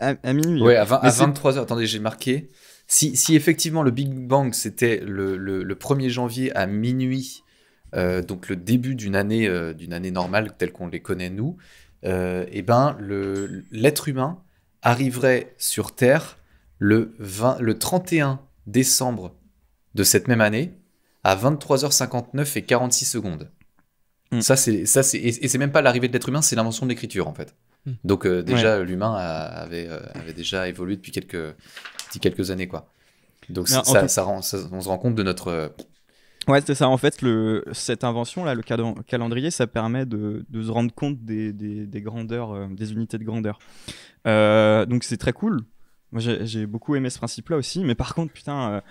Hein. Fait, à, minuit. Ouais, à, 23h. Attendez, j'ai marqué. Si, effectivement le Big Bang c'était le, 1er janvier à minuit, euh, donc le début d'une année, euh, année normale telle qu'on les connaît nous, eh ben, l'être humain arriverait sur Terre le, 20, le 31 décembre de cette même année à 23h59 et 46 secondes. Mm. Ça, c'est, ça, c'est, et, c'est même pas l'arrivée de l'être humain, c'est l'invention de l'écriture, en fait. Mm. Donc, euh, déjà, l'humain avait, euh, avait déjà évolué depuis quelques, quelques années, quoi. Donc, ça, on se rend compte de notre. Euh, ouais, c'est ça. En fait, le, cette invention-là, le calendrier, ça permet de, se rendre compte des, des, grandeurs, des unités de grandeur. donc, c'est très cool. Moi, j'ai beaucoup aimé ce principe-là aussi, mais par contre, putain,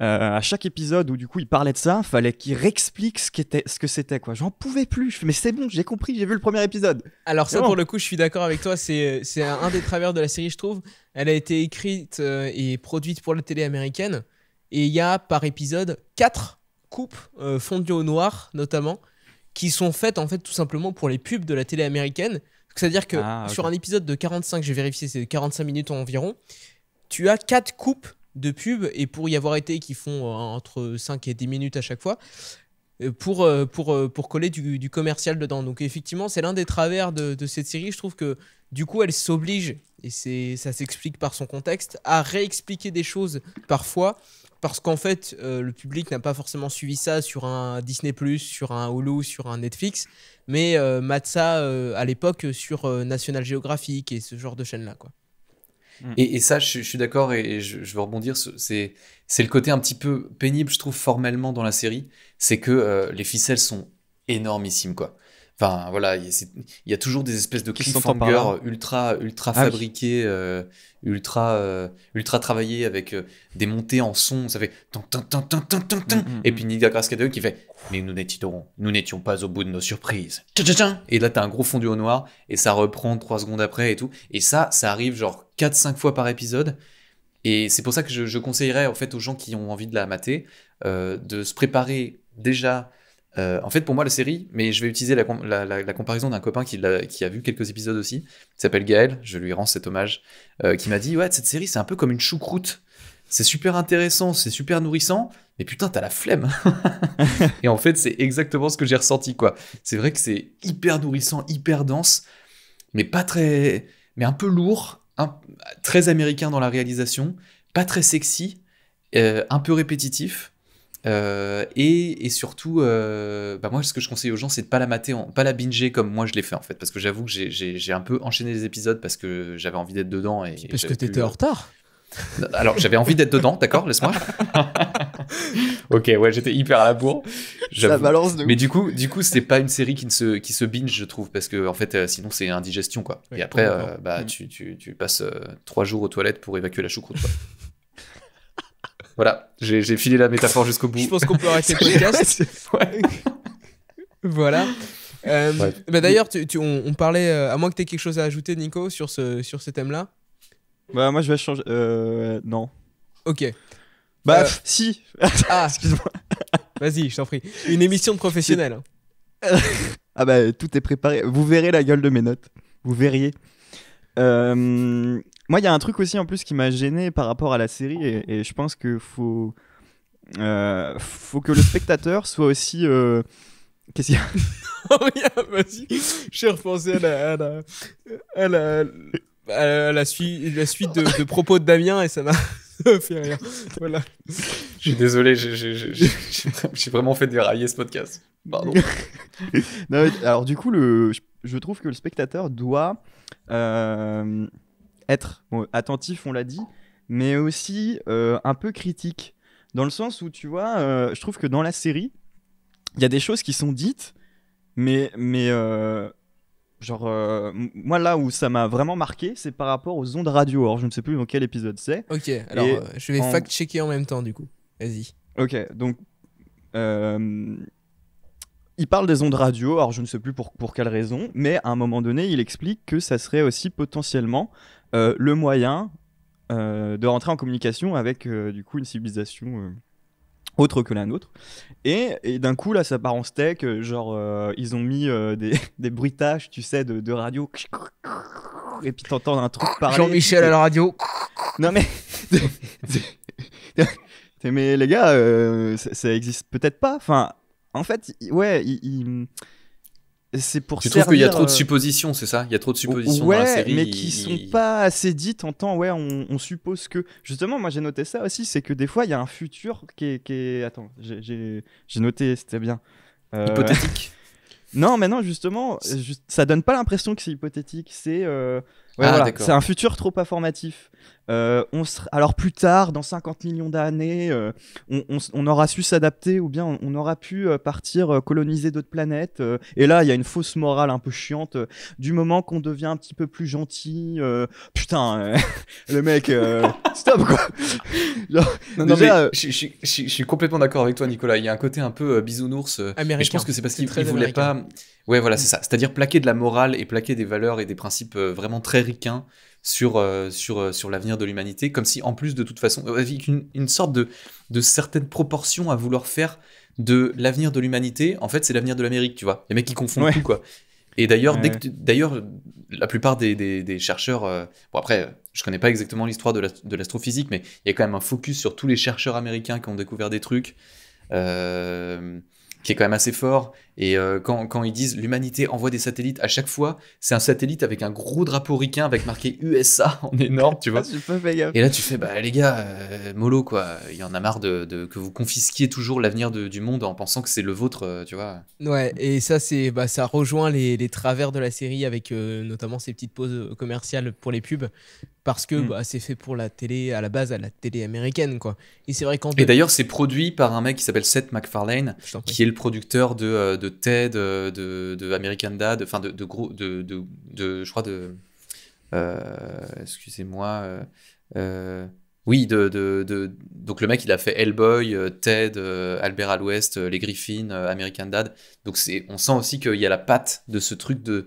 euh, à chaque épisode où du coup il parlait de ça, fallait qu'il réexplique ce, ce que c'était quoi. J'en pouvais plus. Je mais c'est bon, j'ai compris, j'ai vu le premier épisode. Alors ça pour le coup, je suis d'accord avec toi. C'est un, des travers de la série, je trouve. Elle a été écrite euh, et produite pour la télé américaine et il y a par épisode quatre coupes euh, fondues au noir notamment qui sont faites en fait tout simplement pour les pubs de la télé américaine. C'est-à-dire que ah, sur un épisode de 45, j'ai vérifié, c'est 45 minutes environ, tu as quatre coupes de pub, et pour y avoir été, qui font euh, entre 5 et 10 minutes à chaque fois, euh, pour, euh, pour, pour coller du, commercial dedans. Donc effectivement, c'est l'un des travers de, cette série. Je trouve que du coup, elle s'oblige, et c'est ça s'explique par son contexte, à réexpliquer des choses parfois. Parce qu'en fait, le public n'a pas forcément suivi ça sur un Disney, sur un Hulu, sur un Netflix, mais euh, Matza à l'époque sur National Geographic et ce genre de chaîne-là. quoi. Mm. Et, ça, je, suis d'accord et je, veux rebondir. C'est le côté un petit peu pénible, je trouve, formellement dans la série. C'est que euh, les ficelles sont énormissimes, quoi. Enfin voilà, il y, a toujours des espèces de cliffhangers ultra ultra ah fabriqués, euh, ultra euh, ultra travaillés avec euh, des montées en son. Ça fait tan, tan, tan, mm, tan mm, » et mm. puis Nick qui fait mais nous n'étions nous n'étions pas au bout de nos surprises. Et là t'as un gros fondu au noir et ça reprend trois secondes après et tout. Et ça ça arrive genre 4-5 fois par épisode. Et c'est pour ça que je, je, conseillerais en fait aux gens qui ont envie de la mater de se préparer déjà euh, en fait, pour moi, la série, mais je vais utiliser la, comparaison d'un copain qui a, vu quelques épisodes aussi, qui s'appelle Gaël, je lui rends cet hommage, euh, qui m'a dit Ouais, cette série, c'est un peu comme une choucroute. C'est super intéressant, c'est super nourrissant, mais putain, t'as la flemme. et en fait, c'est exactement ce que j'ai ressenti, quoi. C'est vrai que c'est hyper nourrissant, hyper dense, mais pas très. mais un peu lourd, très américain dans la réalisation, pas très sexy, euh, un peu répétitif euh, et, surtout, euh, bah, moi, ce que je conseille aux gens, c'est de pas la mater, pas la binger comme moi je l'ai fait en fait, parce que j'avoue que j'ai un peu enchaîné les épisodes parce que j'avais envie d'être dedans et parce que t'étais en retard. Alors j'avais envie d'être dedans, d'accord, laisse-moi. ok, ouais, j'étais hyper à la bourre. Ça balance Mais du coup, du coup, c'est pas une série qui ne se qui se binge, je trouve, parce que en fait, euh, sinon c'est indigestion quoi. et après, bah mm. tu, tu, passes trois jours aux toilettes pour évacuer la choucroute. Quoi. Voilà, j'ai filé la métaphore jusqu'au bout. Je pense qu'on peut arrêter le podcast. voilà. Euh, bah, d'ailleurs, tu, on, parlait, euh, à moins que tu aies quelque chose à ajouter, Nico, sur ce, sur ce thème-là Bah, moi, je vais changer. Euh, non. Ok. Bah, si Ah, excuse-moi. Vas-y, je t'en prie. Une émission de professionnel. ah, bah, tout est préparé. Vous verrez la gueule de mes notes. Vous verriez. Euh, moi, il y a un truc aussi en plus qui m'a gêné par rapport à la série, et, je pense que faut, euh, faut que le spectateur soit aussi. Euh, qu'est-ce qu'il y a oh, Vas-y, j'ai repensé à la, la, suite, la suite de, propos de Damien et ça m'a. fait rire. Voilà. Je suis désolé, j'ai vraiment fait dérailler ce podcast. Pardon. alors du coup, le, je, trouve que le spectateur doit euh, être attentif, on l'a dit, mais aussi euh, un peu critique. Dans le sens où, tu vois, euh, je trouve que dans la série, il y a des choses qui sont dites, mais, mais euh, genre moi là où ça m'a vraiment marqué c'est par rapport aux ondes radio alors je ne sais plus dans quel épisode c'est ok alors je vais fact checker en même temps du coup vas-y ok donc il parle des ondes radio, alors je ne sais plus pour, pour quelle raison, mais à un moment donné, il explique que ça serait aussi potentiellement euh, le moyen euh, de rentrer en communication avec euh, du coup une civilisation autre que la nôtre. Et, et d'un coup, là, ça part en steak, genre ils ont mis des, des, bruitages, tu sais, de, radio, et puis t'entends un truc parler. Jean-Michel à la radio. Non mais... mais les gars, ça, ça existe peut-être pas, enfin en fait, ouais, c'est pour tu trouves qu'il y a trop de euh, suppositions c'est ça il y a trop de suppositions dans la série mais qui sont pas assez dites en temps ouais on, suppose que justement moi j'ai noté ça aussi c'est que des fois il y a un futur qui est, attends j'ai noté c'était bien euh, hypothétique non mais non justement ça donne pas l'impression que c'est hypothétique c'est euh, ah, c'est un futur trop informatif euh, alors plus tard, dans 50 millions d'années, euh, on, aura su s'adapter ou bien on, aura pu euh, partir coloniser d'autres planètes. et là, il y a une fausse morale un peu chiante du moment qu'on devient un petit peu plus gentil. putain, le mec, stop quoi. non, mais je, je, suis complètement d'accord avec toi, Nicolas. Il y a un côté un peu bisounours. Américain. je pense que c'est parce qu'il voulait pas. Ouais, voilà, c'est mm. ça. C'est-à-dire plaquer de la morale et plaquer des valeurs et des principes vraiment très ricains sur, euh, sur, euh, sur l'avenir de l'humanité, comme si en plus de toute façon, euh, avec une, une sorte de, de certaine proportion à vouloir faire de l'avenir de l'humanité, en fait c'est l'avenir de l'Amérique, tu vois. Les mecs ils confondent tout quoi. Et d'ailleurs, la plupart des, chercheurs, bon après, je connais pas exactement l'histoire de l'astrophysique, mais il y a quand même un focus sur tous les chercheurs américains qui ont découvert des trucs, qui est quand même assez fort. Et euh, quand, ils disent l'humanité envoie des satellites à chaque fois, c'est un satellite avec un gros drapeau ricain avec marqué USA en énorme, tu vois. Ah, et là, tu fais, bah les gars, euh, mollo quoi, il y en a marre de, que vous confisquiez toujours l'avenir du monde en pensant que c'est le vôtre, euh, tu vois. Ouais, et ça, c'est bah, ça rejoint les, travers de la série avec notamment ces petites pauses commerciales pour les pubs. Parce que hmm. bah, c'est fait pour la télé, à la base, à la télé américaine, quoi. Et c'est vrai qu'on. Et d'ailleurs, c'est produit par un mec qui s'appelle Seth MacFarlane, qui est le producteur de TED, euh, de, American Dad, enfin de, gros, de, je crois de, euh, excusez-moi, euh, oui, de, de, donc le mec il a fait Hellboy, TED, Albert à l'Ouest, Les Griffins, American Dad, donc c'est, on sent aussi qu'il y a la patte de ce truc de,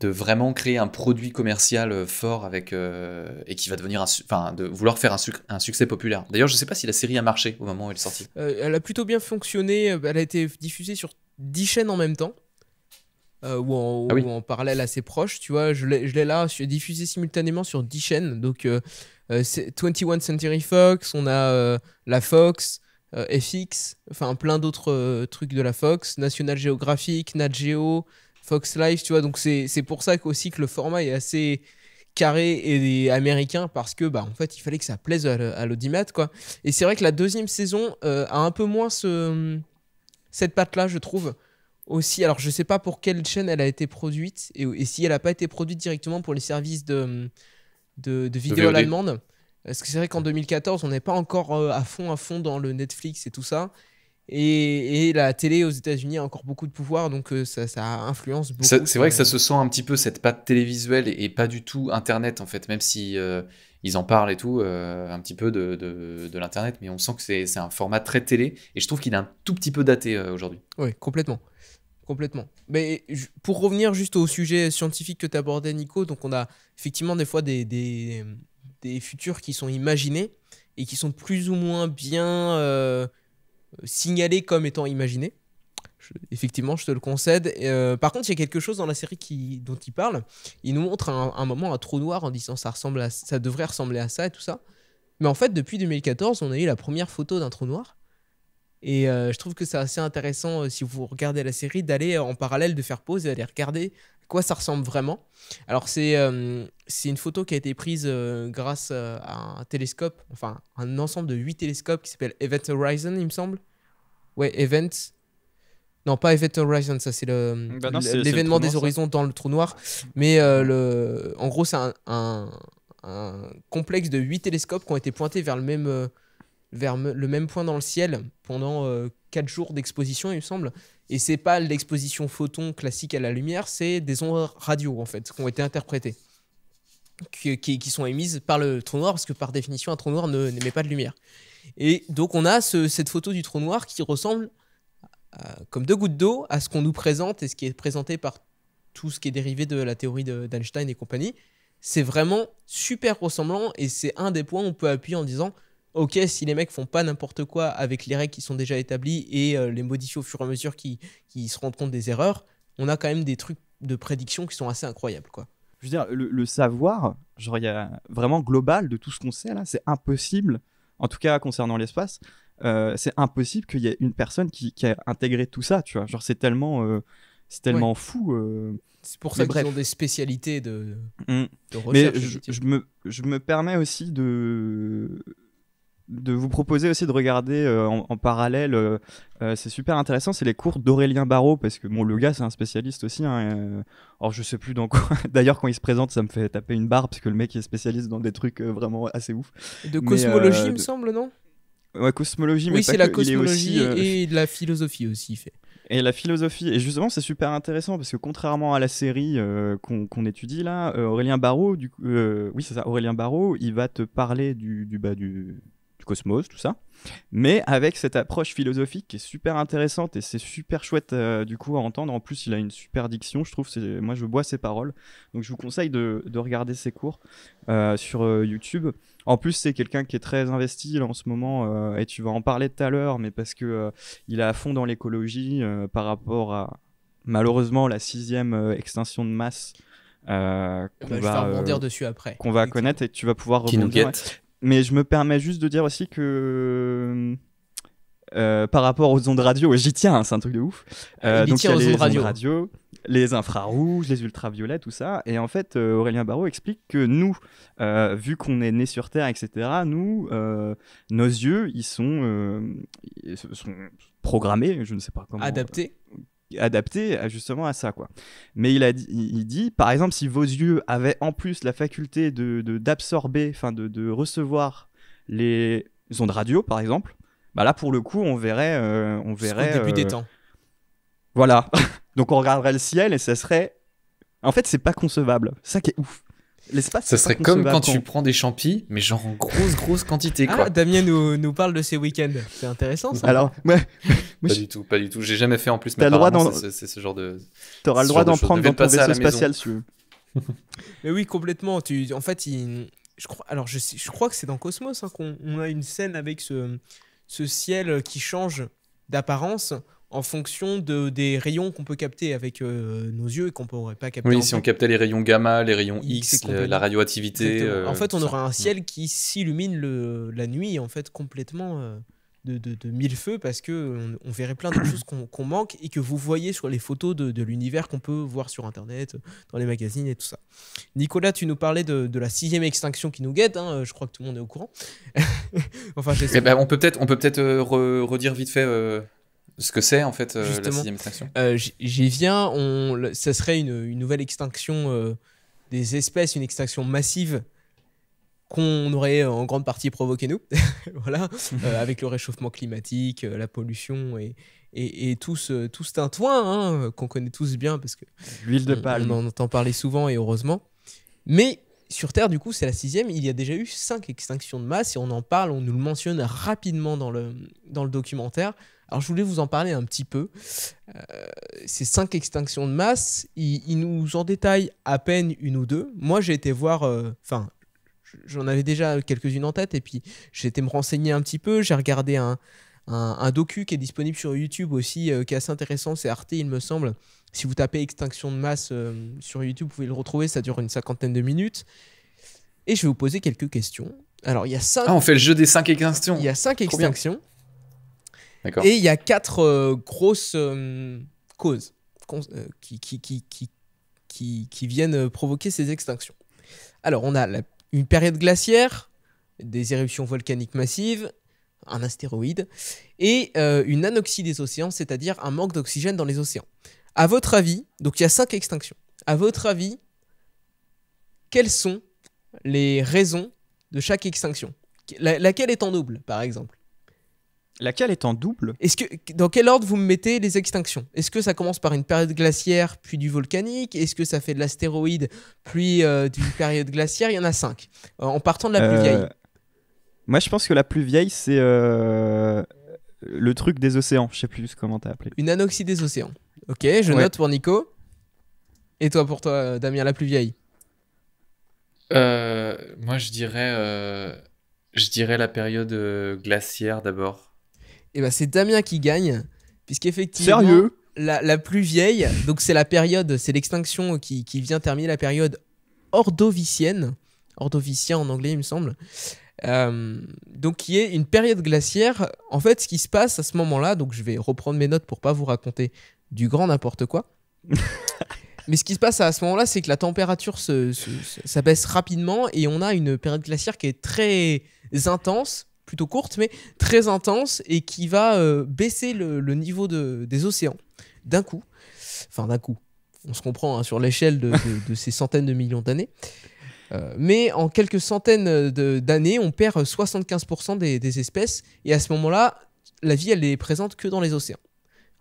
de vraiment créer un produit commercial fort avec et qui va devenir un enfin de vouloir faire un, succès populaire. D'ailleurs, je sais pas si la série a marché au moment où elle est sortie. elle a plutôt bien fonctionné. Elle a été diffusée sur 10 chaînes en même temps. Euh, ou, ah en, parallèle assez proche, tu vois, je l'ai là, je suis diffusé simultanément sur 10 chaînes, donc euh, 21 euh, Century Fox, on a euh, la Fox, FX, enfin plein d'autres trucs de la Fox, National Geographic, Nat Geo, Fox Life tu vois, donc c'est pour ça aussi que le format est assez, carré et américain parce que bah en fait il fallait que ça plaise à l'audimat quoi et c'est vrai que la deuxième saison a un peu moins ce cette patte-là, je trouve aussi. Alors, je sais pas pour quelle chaîne elle a été produite et, si elle n'a pas été produite directement pour les services de, de, de vidéo allemande. Parce que c'est vrai qu'en 2014, on n'est pas encore euh, à fond, à fond dans le Netflix et tout ça. Et, la télé aux États-Unis a encore beaucoup de pouvoir, donc euh, ça, influence beaucoup. C'est vrai que ça se sent un petit peu cette patte télévisuelle et, pas du tout Internet, en fait, même si. Euh, ils en parlent et tout, euh, un petit peu de, l'Internet, mais on sent que c'est un format très télé, et je trouve qu'il est un tout petit peu daté euh, aujourd'hui. Oui, complètement. Complètement. Mais pour revenir juste au sujet scientifique que tu abordais, Nico, donc on a effectivement des fois des, futurs qui sont imaginés et qui sont plus ou moins bien euh, signalés comme étant imaginés effectivement, je te le concède. Euh, par contre, il y a quelque chose dans la série qui, dont il parle. Il nous montre un, un, moment un trou noir en disant ça, ressemble à, ça devrait ressembler à ça et tout ça. Mais en fait, depuis 2014, on a eu la première photo d'un trou noir. Et euh, je trouve que c'est assez intéressant, euh, si vous regardez la série, d'aller en parallèle, de faire pause et aller regarder quoi ça ressemble vraiment. Alors, c'est c'est une photo qui a été prise grâce à un télescope, enfin, un ensemble de huit télescopes qui s'appelle Event Horizon, il me semble. Ouais, Event non, pas Event Horizon, ça c'est bah l'événement des horizons dans le trou noir. Mais euh, le, en gros, c'est un, complexe de huit télescopes qui ont été pointés vers le même, euh, vers le même point dans le ciel pendant euh, quatre jours d'exposition, il me semble. Et c'est pas l'exposition photon classique à la lumière, c'est des ondes radio en fait, qui ont été interprétées. Qui, qui, sont émises par le trou noir, parce que par définition, un trou noir n'émet pas de lumière. Et donc on a cette photo du trou noir qui ressemble euh, comme deux gouttes d'eau à ce qu'on nous présente et ce qui est présenté par tout ce qui est dérivé de la théorie d'Einstein et compagnie. C'est vraiment super ressemblant et c'est un des points où on peut appuyer en disant ok, si les mecs font pas n'importe quoi avec les règles qui sont déjà établies et euh, les modifier au fur et à mesure qu'ils se rendent compte des erreurs, on a quand même des trucs de prédiction qui sont assez incroyables. quoi. Je veux dire, le, savoir, genre, y a vraiment global de tout ce qu'on sait là, c'est impossible, en tout cas concernant l'espace, euh, c'est impossible qu'il y ait une personne qui, qui, a intégré tout ça, tu vois. Genre, c'est tellement, euh, c'est tellement fou. Euh. C'est pour ça qu'ils ont des spécialités de, mmh. recherche. Mais je, me, je me permets aussi de de vous proposer aussi de regarder en, parallèle, c'est super intéressant, c'est les cours d'Aurélien barreau parce que bon, le gars, c'est un spécialiste aussi. Hein, or, je sais plus dans quoi. D'ailleurs, quand il se présente, ça me fait taper une barre, parce que le mec est spécialiste dans des trucs vraiment assez ouf. De cosmologie, il me semble, non cosmologie, mais oui, c'est la cosmologie aussi, euh, et de la philosophie aussi, fait. Et la philosophie, et justement, c'est super intéressant parce que contrairement à la série euh, qu'on étudie là, euh, Aurélien Barraud, du coup, oui c'est ça, Aurélien Barraud, il va te parler du, du, bah, du cosmos, tout ça. Mais avec cette approche philosophique qui est super intéressante et c'est super chouette euh, du coup à entendre. En plus, il a une super diction, je trouve. Moi, je bois ses paroles. Donc, je vous conseille de, regarder ses cours euh, sur euh, YouTube. En plus, c'est quelqu'un qui est très investi là, en ce moment et tu vas en parler tout à l'heure, mais parce que il est à fond dans l'écologie par rapport à malheureusement la sixième extinction de masse qu'on va, Qu'on va connaître et tu vas pouvoir rebondir. Mais je me permets juste de dire aussi que. Euh, par rapport aux ondes radio, j'y tiens, hein, c'est un truc de ouf. Euh, donc les ondes radio. les infrarouges, les ultraviolets, tout ça. Et en fait, euh, Aurélien Barraud explique que nous, vu qu'on est né sur Terre, etc., nous, nos yeux, ils sont, ils sont programmés, je ne sais pas comment. Adaptés adapté justement à ça quoi. Mais il a dit, il dit par exemple si vos yeux avaient en plus la faculté de d'absorber, enfin de, recevoir les ondes radio par exemple, bah là pour le coup on verrait euh, on verrait au des euh, temps. Voilà. Donc on regarderait le ciel et ça serait en fait c'est pas concevable. Ça qui est ouf. L'espace. Ce serait comme quand tu prends des champis, mais genre en grosse, grosse quantité. Quoi. Ah, Damien nous, nous parle de ses week-ends. C'est intéressant ça. Alors, ouais, pas du tout, pas du tout. J'ai jamais fait en plus. T'as C'est ce genre de. T'auras le droit d'en prendre dans ton vaisseau spatial, Mais oui, complètement. Tu, en fait, il... je crois. Alors, je, crois que c'est dans Cosmos hein, qu'on a une scène avec ce, ce ciel qui change d'apparence en fonction de, des rayons qu'on peut capter avec euh, nos yeux et qu'on ne pourrait pas capter. Oui, si on captait les rayons gamma, les rayons X, la, radioactivité. Euh, en fait, on aurait un ciel mm. qui s'illumine la nuit en fait complètement euh, de, mille feux parce que on, verrait plein de choses qu'on manque et que vous voyez sur les photos de, l'univers qu'on peut voir sur Internet, dans les magazines et tout ça. Nicolas, tu nous parlais de, la sixième extinction qui nous guette. Hein, je crois que tout le monde est au courant. enfin, eh ben, on peut peut-être peut peut redire vite fait ce que c'est en fait euh, la sixième extinction euh, J'y viens, on, ça serait une, nouvelle extinction euh, des espèces, une extinction massive qu'on aurait en grande partie provoqué nous, voilà, avec le réchauffement climatique, la pollution et, et, tout, ce, tout qu'on connaît tous bien parce que l'huile de palme, on, en entend parler souvent et heureusement. Mais sur Terre, du coup, c'est la sixième. Il y a déjà eu cinq extinctions de masse et on en parle, on nous le mentionne rapidement dans le, dans le documentaire. Alors je voulais vous en parler un petit peu. Euh, ces cinq extinctions de masse, ils, nous en détaillent à peine une ou deux. Moi j'ai été voir, euh, enfin j'en avais déjà quelques-unes en tête et puis j'ai été me renseigner un petit peu, j'ai regardé un, un, docu qui est disponible sur YouTube aussi, euh, qui est assez intéressant, c'est Arte il me semble. Si vous tapez extinction de masse sur YouTube, vous pouvez le retrouver, ça dure une cinquantaine de minutes. Et je vais vous poser quelques questions. Alors, il y a cinq... Ah, on fait le jeu des cinq extinctions. Il y a cinq extinctions. Et il y a quatre euh, grosses euh, causes euh, qui, qui, viennent provoquer ces extinctions. Alors, on a une période glaciaire, des éruptions volcaniques massives, un astéroïde, et une anoxie des océans, c'est-à-dire un manque d'oxygène dans les océans. À votre avis, donc il y a cinq extinctions, à votre avis, quelles sont les raisons de chaque extinction Laquelle est en double, par exemple Laquelle est en double Est-ce que dans quel ordre vous mettez les extinctions Est-ce que ça commence par une période glaciaire puis du volcanique Est-ce que ça fait de l'astéroïde puis euh, d'une période glaciaire Il y en a cinq. Euh, en partant de la plus euh, vieille. Moi, je pense que la plus vieille, c'est le truc des océans. Je sais plus comment t'as appelé. Une anoxie des océans. Ok, je note pour Nico. Et toi pour toi, Damien, la plus vieille Moi, je dirais, je dirais la période glaciaire d'abord. Et eh ben c'est Damien qui gagne, puisqu'effectivement. la, la, plus vieille, donc c'est la période, c'est l'extinction qui, qui, vient terminer la période ordovicienne, ordovicien en anglais il me semble, euh, donc qui est une période glaciaire. En fait, ce qui se passe à ce moment-là, donc je vais reprendre mes notes pour pas vous raconter du grand n'importe quoi. Mais ce qui se passe à ce moment-là, c'est que la température se, ça baisse rapidement et on a une période glaciaire qui est très intense plutôt courte, mais très intense et qui va euh, baisser le, niveau de, des océans d'un coup. Enfin, d'un coup. On se comprend hein, sur l'échelle de, ces centaines de millions d'années. Euh, mais en quelques centaines d'années, on perd 75% des, des, espèces. Et à ce moment-là, la vie, elle est présente que dans les océans.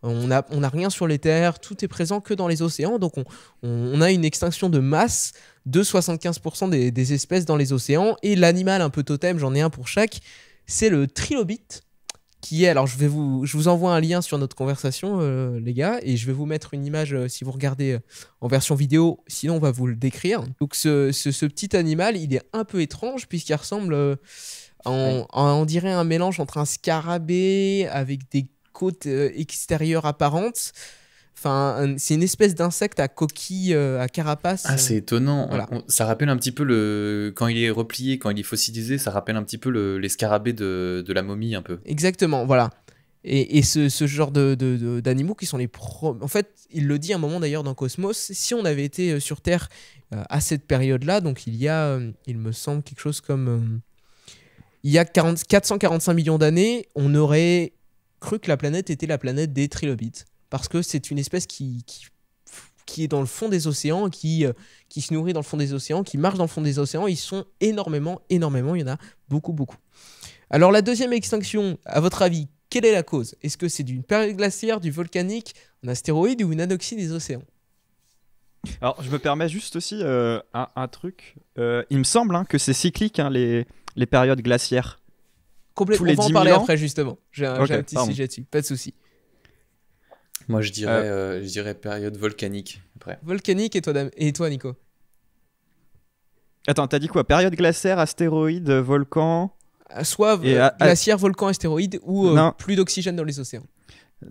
On n'a on a rien sur les terres, tout est présent que dans les océans. Donc on, on a une extinction de masse de 75% des, des, espèces dans les océans. Et l'animal un peu totem, j'en ai un pour chaque, c'est le trilobite qui est alors je vais vous je vous envoie un lien sur notre conversation euh, les gars et je vais vous mettre une image euh, si vous regardez euh, en version vidéo sinon on va vous le décrire donc ce, petit animal il est un peu étrange puisqu'il ressemble on dirait un mélange entre un scarabée avec des côtes extérieures apparentes c'est une espèce d'insecte à coquille, euh, à carapace. Ah, c'est étonnant. ça rappelle un petit peu le. Quand il est replié, quand il est fossilisé, ça rappelle un petit peu le, les scarabées de, la momie, un peu. Exactement, voilà. Et, ce, genre de, d'animaux qui sont les. En fait, il le dit un moment d'ailleurs dans Cosmos, si on avait été euh, sur Terre euh, à cette période-là, donc il y a, il me semble, quelque chose comme. il y a 445 millions d'années, on aurait cru que la planète était la planète des trilobites parce que c'est une espèce qui, qui, qui, est dans le fond des océans, qui, euh, qui se nourrit dans le fond des océans, qui marche dans le fond des océans. Ils sont énormément, énormément, il y en a beaucoup, beaucoup. Alors la deuxième extinction, à votre avis, quelle est la cause Est-ce que c'est d'une période glaciaire, du volcanique, un astéroïde ou une anoxie des océans alors, je me permets juste aussi euh, un, truc. Euh, il me semble hein, que c'est cyclique, hein, les, les, périodes glaciaires. Complètement. On va en parler après, justement. J'ai un, petit sujet dessus, pas de souci. Moi, je dirais, euh. Euh, je dirais période volcanique. Après. Volcanique et toi, et toi Nico Attends, t'as dit quoi Période glaciaire, astéroïde, volcan ah, Soit euh, glaciaire, volcan, astéroïde ou plus d'oxygène dans les océans.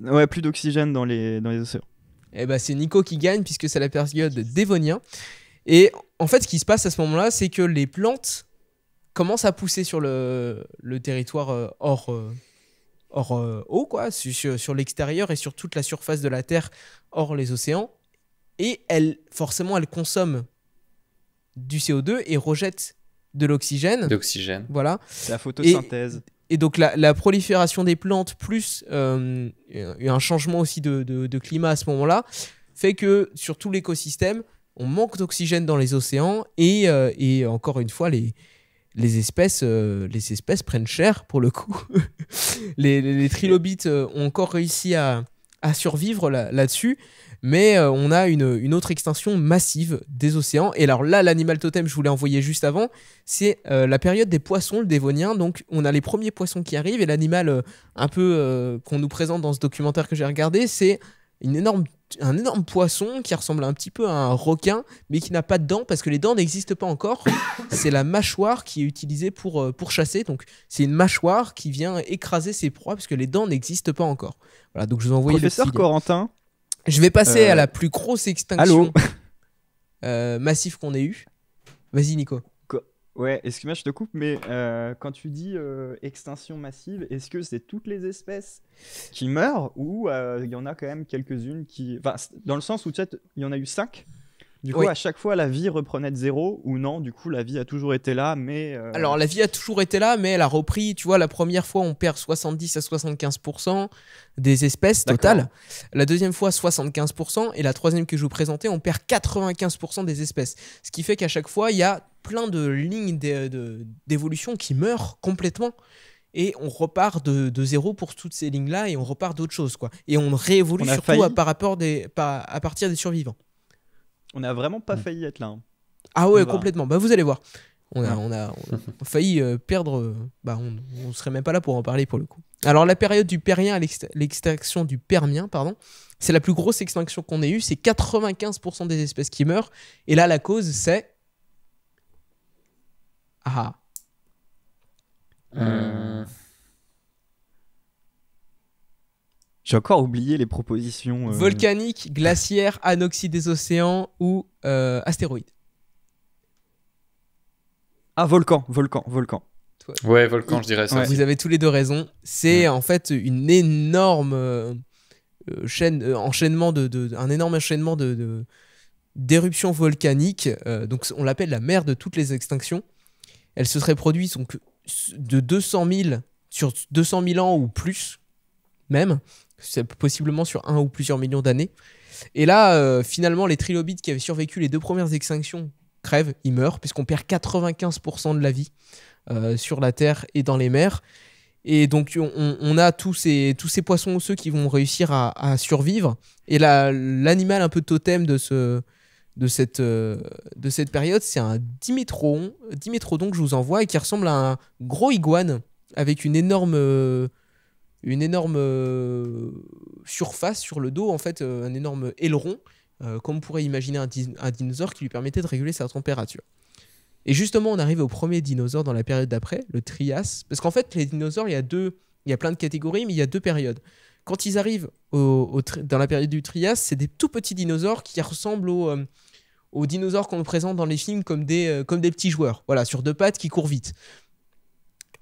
Ouais, plus d'oxygène dans les, dans les océans. Et eh bah, ben, c'est Nico qui gagne puisque c'est la période dévonien. Et en fait, ce qui se passe à ce moment-là, c'est que les plantes commencent à pousser sur le, le territoire hors, hors euh, eau, quoi, sur, l'extérieur et sur toute la surface de la Terre, hors les océans. Et elle, forcément, elle consomme du CO2 et rejette de l'oxygène. D'oxygène. Voilà. La photosynthèse. Et, donc la, prolifération des plantes, plus euh, un changement aussi de, climat à ce moment-là, fait que sur tout l'écosystème, on manque d'oxygène dans les océans et, euh, et encore une fois, les, les espèces, euh, les espèces prennent cher pour le coup. les, trilobites euh, ont encore réussi à, survivre là-dessus, mais euh, on a une, autre extinction massive des océans. Et alors là, l'animal totem, je vous l'ai envoyé juste avant, c'est la période des poissons, le dévonien. Donc on a les premiers poissons qui arrivent, et l'animal un peu qu'on nous présente dans ce documentaire que j'ai regardé, c'est énorme, un énorme poisson qui ressemble un petit peu à un requin, mais qui n'a pas de dents parce que les dents n'existent pas encore. c'est la mâchoire qui est utilisée pour, euh, pour chasser. Donc, c'est une mâchoire qui vient écraser ses proies parce que les dents n'existent pas encore. Voilà, donc je vous envoie Professeur Corentin Je vais passer à euh, la plus grosse extinction euh, massive massif qu'on ait eu. Vas-y, Nico. Ouais, excuse-moi, je te coupe, mais euh, quand tu dis euh, extinction massive, est-ce que c'est toutes les espèces qui meurent ou euh, il y en a quand même quelques-unes qui. Enfin, dans le sens où tu il y en a eu cinq. Du coup, à chaque fois, la vie reprenait de zéro ou non Du coup, la vie a toujours été là, mais. Euh, Alors, la vie a toujours été là, mais elle a repris. Tu vois, la première fois, on perd 70 à 75% des espèces totales. La deuxième fois, 75%. Et la troisième que je vous présentais, on perd 95% des espèces. Ce qui fait qu'à chaque fois, il y a plein de lignes d'évolution qui meurent complètement et on repart de, zéro pour toutes ces lignes-là et on repart d'autre chose quoi. Et on réévolue surtout par rapport des, à partir des survivants. On n'a vraiment pas mm. failli être là. Hein. Ah ouais, complètement. Bah, vous allez voir. On a, ah. failli euh, perdre. Euh, bah on, ne serait même pas là pour en parler pour le coup. Alors la période du Permien, à l'extinction du Permien, pardon, c'est la plus grosse extinction qu'on ait eue. C'est 95% des espèces qui meurent. Et là la cause c'est. Ah. Euh... J'ai encore oublié les propositions. Euh, Volcanique, glaciaire, anoxie des océans ou euh, astéroïde. Ah, volcan, volcan, volcan. Ouais, volcan, je dirais ça. Vous avez tous les deux raison. C'est en fait une énorme euh, chaîne, enchaînement de, un énorme enchaînement de, d'éruptions volcaniques. donc on l'appelle la mer de toutes les extinctions. Elle se serait produite de 200 000 sur 200 000 ans ou plus même possiblement sur un ou plusieurs millions d'années. Et là, euh, finalement, les trilobites qui avaient survécu les deux premières extinctions crèvent, ils meurent, puisqu'on perd 95% de la vie euh, sur la Terre et dans les mers. Et donc, on, a tous ces, tous ces poissons osseux qui vont réussir à, survivre. Et l'animal un peu totem de, ce, de, cette, euh, de cette période, c'est un dimétrodon, dimétrodon que je vous envoie et qui ressemble à un gros iguane avec une énorme une énorme euh, surface sur le dos, en fait, euh, un énorme aileron, euh, comme pourrait imaginer un, dinosaure qui lui permettait de réguler sa température. Et justement, on arrive au premier dinosaure dans la période d'après, le Trias. Parce qu'en fait, les dinosaures, il y a deux, il y a plein de catégories, mais il y a deux périodes. Quand ils arrivent dans la période du Trias, c'est des tout petits dinosaures qui ressemblent aux, dinosaures qu'on présente dans les films comme des, comme des petits joueurs, voilà, sur deux pattes qui courent vite.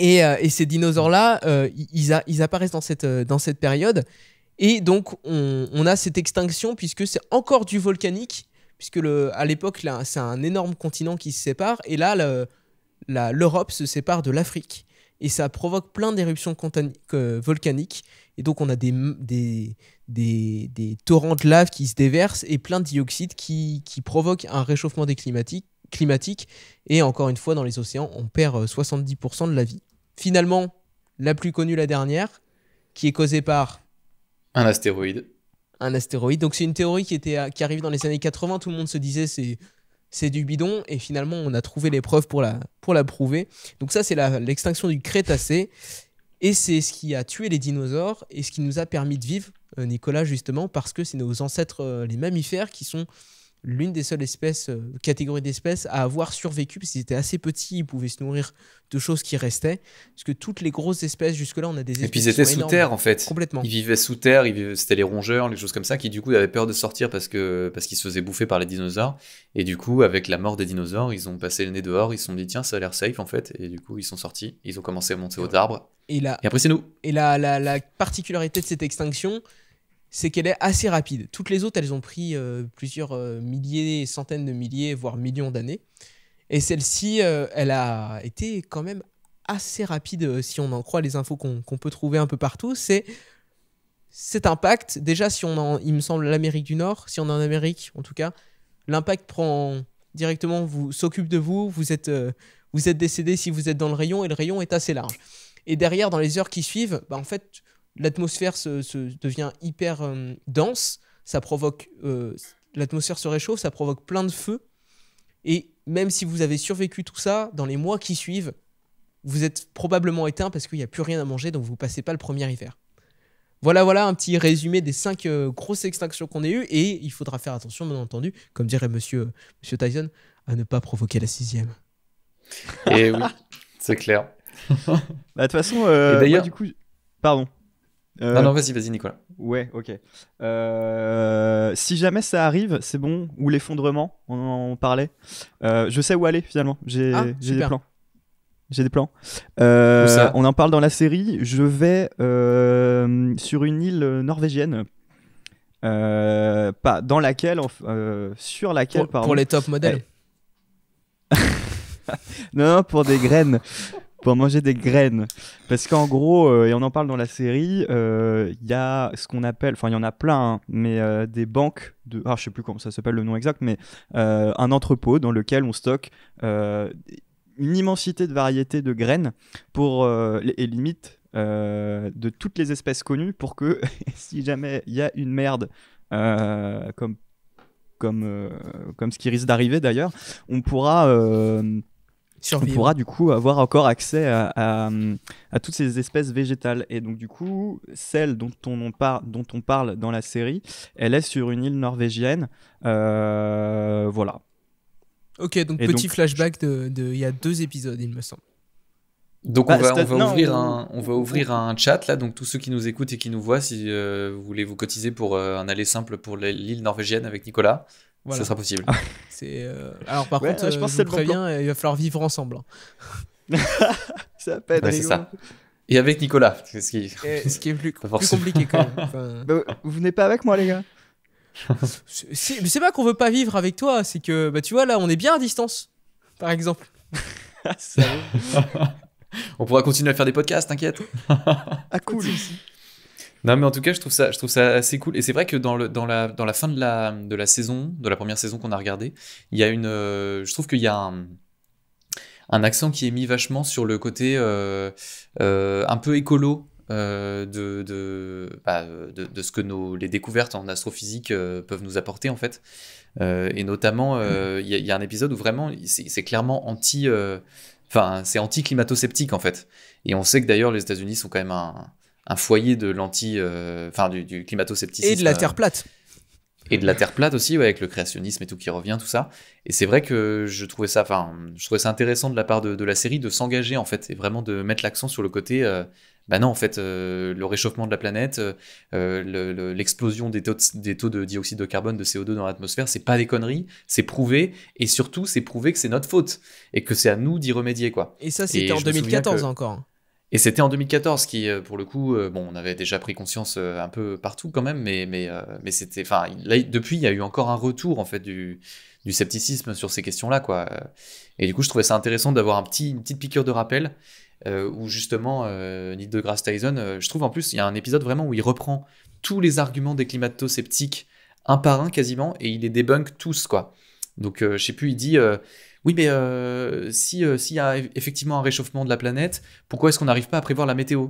Euh, et, ces dinosaures-là, euh, ils, ils, apparaissent dans cette, euh, dans cette période. Et donc, on, a cette extinction, puisque c'est encore du volcanique, puisque le, à l'époque, c'est un énorme continent qui se sépare. Et là, l'Europe se sépare de l'Afrique. Et ça provoque plein d'éruptions volcaniques. Et donc, on a des, des, torrents de lave qui se déversent et plein de dioxyde qui, qui provoquent un réchauffement des climatiques climatique. Et encore une fois, dans les océans, on perd 70% de la vie. Finalement, la plus connue, la dernière, qui est causée par... Un astéroïde. Un astéroïde. Donc c'est une théorie qui, était qui arrive dans les années 80, tout le monde se disait c'est... C'est du bidon et finalement on a trouvé les preuves pour la, pour la prouver. Donc ça c'est l'extinction du Crétacé et c'est ce qui a tué les dinosaures et ce qui nous a permis de vivre, euh, Nicolas, justement, parce que c'est nos ancêtres, euh, les mammifères, qui sont l'une des seules espèces, catégorie euh, catégories d'espèces à avoir survécu, parce qu'ils étaient assez petits, ils pouvaient se nourrir de choses qui restaient, parce que toutes les grosses espèces, jusque-là, on a des espèces... Et puis ils étaient sous terre, en fait. Complètement. Ils vivaient sous terre, c'était les rongeurs, les choses comme ça, qui du coup avaient peur de sortir parce que parce qu'ils se faisaient bouffer par les dinosaures. Et du coup, avec la mort des dinosaures, ils ont passé le nez dehors, ils se sont dit, tiens, ça a l'air safe, en fait. Et du coup, ils sont sortis, ils ont commencé à monter aux arbres. Et, là et après, c'est nous. Et la, la particularité de cette extinction, c'est qu'elle est assez rapide. Toutes les autres, elles ont pris euh, plusieurs euh, milliers, centaines de milliers, voire millions d'années. Et celle-ci, euh, elle a été quand même assez rapide, si on en croit les infos qu'on peut trouver un peu partout. C'est cet impact. Déjà, si on il me semble, l'Amérique du Nord, si on est en Amérique, en tout cas, l'impact prend directement, vous s'occupe de vous, vous êtes, vous êtes décédé si vous êtes dans le rayon, et le rayon est assez large. Et derrière, dans les heures qui suivent, bah, en fait, l'atmosphère se, devient hyper euh, dense, ça provoque euh, l'atmosphère se réchauffe, ça provoque plein de feux. Et même si vous avez survécu tout ça, dans les mois qui suivent, vous êtes probablement éteint parce qu'il n'y a plus rien à manger, donc vous passez pas le premier hiver. Voilà, voilà un petit résumé des cinq euh, grosses extinctions qu'on a eues. Et il faudra faire attention, bien entendu, comme dirait monsieur, monsieur Tyson, à ne pas provoquer la sixième. Et oui, c'est clair. Bah, de toute façon, D'ailleurs, du coup, pardon. Euh, non, non, vas-y, vas-y, Nicolas. Ouais, ok. Euh, si jamais ça arrive, c'est bon, ou l'effondrement, on en parlait. Euh, je sais où aller finalement, j'ai ah, des plans. J'ai des plans. on en parle dans la série. Je vais sur une île norvégienne. pas dans laquelle, sur laquelle, pour, pardon. Pour les top modèles. non, non, pour des graines pour manger des graines. Parce qu'en gros, euh, et on en parle dans la série, il euh, y a ce qu'on appelle, enfin il y en a plein, hein, mais euh, des banques de, ah je sais plus comment ça s'appelle le nom exact, mais un entrepôt dans lequel on stocke une immensité de variétés de graines pour et limite de toutes les espèces connues pour que si jamais il y a une merde comme comme, comme ce qui risque d'arriver d'ailleurs, on pourra on pourra du coup avoir encore accès à, toutes ces espèces végétales. Et donc du coup, celle dont on, dont on parle dans la série, elle est sur une île norvégienne. Euh, voilà. Ok, donc petit flashback de, il y a deux épisodes, il me semble. Donc on, bah, va, on, va ouvrir Un, on va ouvrir un chat là, donc tous ceux qui nous écoutent et qui nous voient, si euh, vous voulez vous cotiser pour euh, un aller simple pour l'île norvégienne avec Nicolas, ce Ça sera possible. c'est, euh, Alors par contre, je, pense euh, que vous préviens, il va falloir vivre ensemble. Hein. ça Et avec Nicolas, ce qui, est... ce qui est plus, compliqué quand même. Bah, vous venez pas avec moi, les gars c'est, pas qu'on veut pas vivre avec toi, c'est que bah, tu vois, là, on est bien à distance, par exemple. on pourra continuer à faire des podcasts, t'inquiète. Ah, cool. Non, mais en tout cas, je trouve ça, je trouve ça assez cool. Et c'est vrai que dans, le, dans, la, dans la fin de la, de la saison, de la première saison qu'on a regardée, il y a une, euh, je trouve qu'il y a un, accent qui est mis vachement sur le côté euh, euh, un peu écolo de, bah, de, de, ce que nos, les découvertes en astrophysique peuvent nous apporter en fait. et notamment, mm. il y, a un épisode où vraiment c'est clairement anti, enfin c'est anti-climato-sceptique en fait. Et on sait que d'ailleurs les États-Unis sont quand même un, un foyer de l'anti, euh, enfin du, climato-scepticisme. Et de la euh, terre plate. Et de la terre plate aussi, avec le créationnisme et tout qui revient, tout ça. Et c'est vrai que je trouvais ça, enfin, je trouvais ça intéressant de la part de, la série de s'engager en fait et vraiment de mettre l'accent sur le côté. Ben bah non, en fait, le réchauffement de la planète, l'explosion des, taux de, dioxyde de carbone, de CO2 dans l'atmosphère, c'est pas des conneries, c'est prouvé, et surtout, c'est prouvé que c'est notre faute, et que c'est à nous d'y remédier, quoi. Et ça, c'était en 2014 encore. Et c'était en 2014 qui, euh, pour le coup, euh, bon, on avait déjà pris conscience euh, un peu partout quand même, mais, mais, mais c'était, enfin, depuis, il y a eu encore un retour en fait du, du scepticisme sur ces questions-là, quoi. Et du coup, je trouvais ça intéressant d'avoir un petit, une petite piqûre de rappel où justement Nick Neil deGrasse Tyson, je trouve en plus, il y a un épisode vraiment où il reprend tous les arguments des climato-sceptiques un par un quasiment et il les débunk tous, quoi. Donc, je sais plus, il dit oui, mais euh, si euh, s'il y a effectivement un réchauffement de la planète, pourquoi est-ce qu'on n'arrive pas à prévoir la météo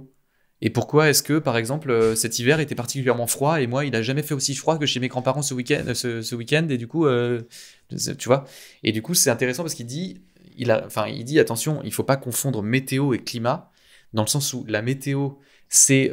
Et pourquoi est-ce que, par exemple, euh, cet hiver était particulièrement froid et moi, il a jamais fait aussi froid que chez mes grands-parents ce week-end, ce, et du coup, tu vois Et du coup, c'est intéressant parce qu'il dit, il a, enfin, il dit attention, il faut pas confondre météo et climat dans le sens où la météo, c'est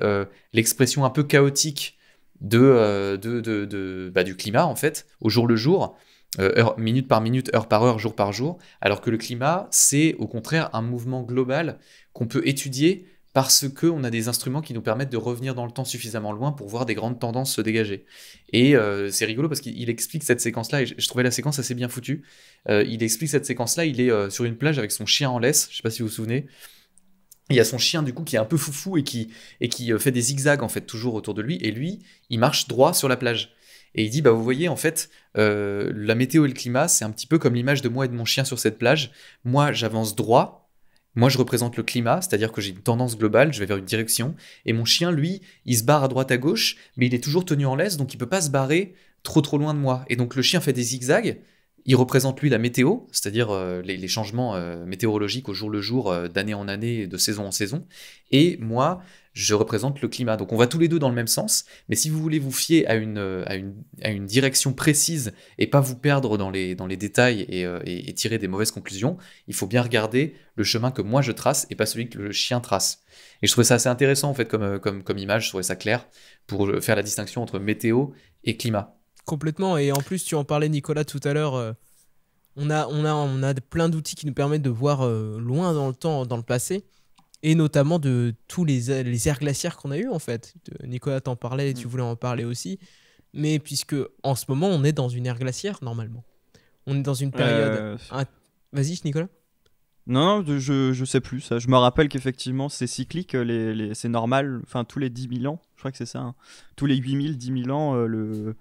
l'expression un peu chaotique de, de, bah, du climat en fait au jour le jour euh, minute par minute, heure par heure, jour par jour, alors que le climat, c'est au contraire un mouvement global qu'on peut étudier parce qu'on a des instruments qui nous permettent de revenir dans le temps suffisamment loin pour voir des grandes tendances se dégager. Et euh, c'est rigolo parce qu'il explique cette séquence-là, et je, trouvais la séquence assez bien foutue. Euh, il explique cette séquence-là, il est sur une plage avec son chien en laisse, je ne sais pas si vous vous souvenez, il y a son chien du coup qui est un peu foufou et qui, et qui fait des zigzags en fait toujours autour de lui et lui il marche droit sur la plage et il dit bah vous voyez en fait euh, la météo et le climat c'est un petit peu comme l'image de moi et de mon chien sur cette plage. Moi j'avance droit. Moi, je représente le climat, c'est-à-dire que j'ai une tendance globale, je vais vers une direction, et mon chien, lui, il se barre à droite à gauche, mais il est toujours tenu en laisse, donc il ne peut pas se barrer trop trop loin de moi. Et donc le chien fait des zigzags, il représente lui la météo, c'est-à-dire euh, les, changements euh, météorologiques au jour le jour, d'année en année, de saison en saison. Et moi, je représente le climat. Donc on va tous les deux dans le même sens, mais si vous voulez vous fier à une, euh, direction précise et pas vous perdre dans les, détails euh, et, tirer des mauvaises conclusions, il faut bien regarder le chemin que moi je trace et pas celui que le chien trace. Et je trouvais ça assez intéressant en fait comme, euh, image, je trouvais ça clair pour faire la distinction entre météo et climat. Complètement, et en plus tu en parlais Nicolas tout à l'heure. on a, on, a, on plein d'outils qui nous permettent de voir loin dans le temps, dans le passé et notamment de tous les, les aires glaciaires qu'on a eu en fait. Nicolas t'en parlait, et tu mm. voulais en parler aussi, mais puisque en ce moment on est dans une ère glaciaire normalement, on est dans une période. Euh, Vas-y Nicolas. Non, je, je sais plus ça. Je me rappelle qu'effectivement c'est cyclique, euh, c'est normal. Enfin tous les 10 000 ans, je crois que c'est ça. Hein. Tous les 8 000, 10 000 ans, euh, le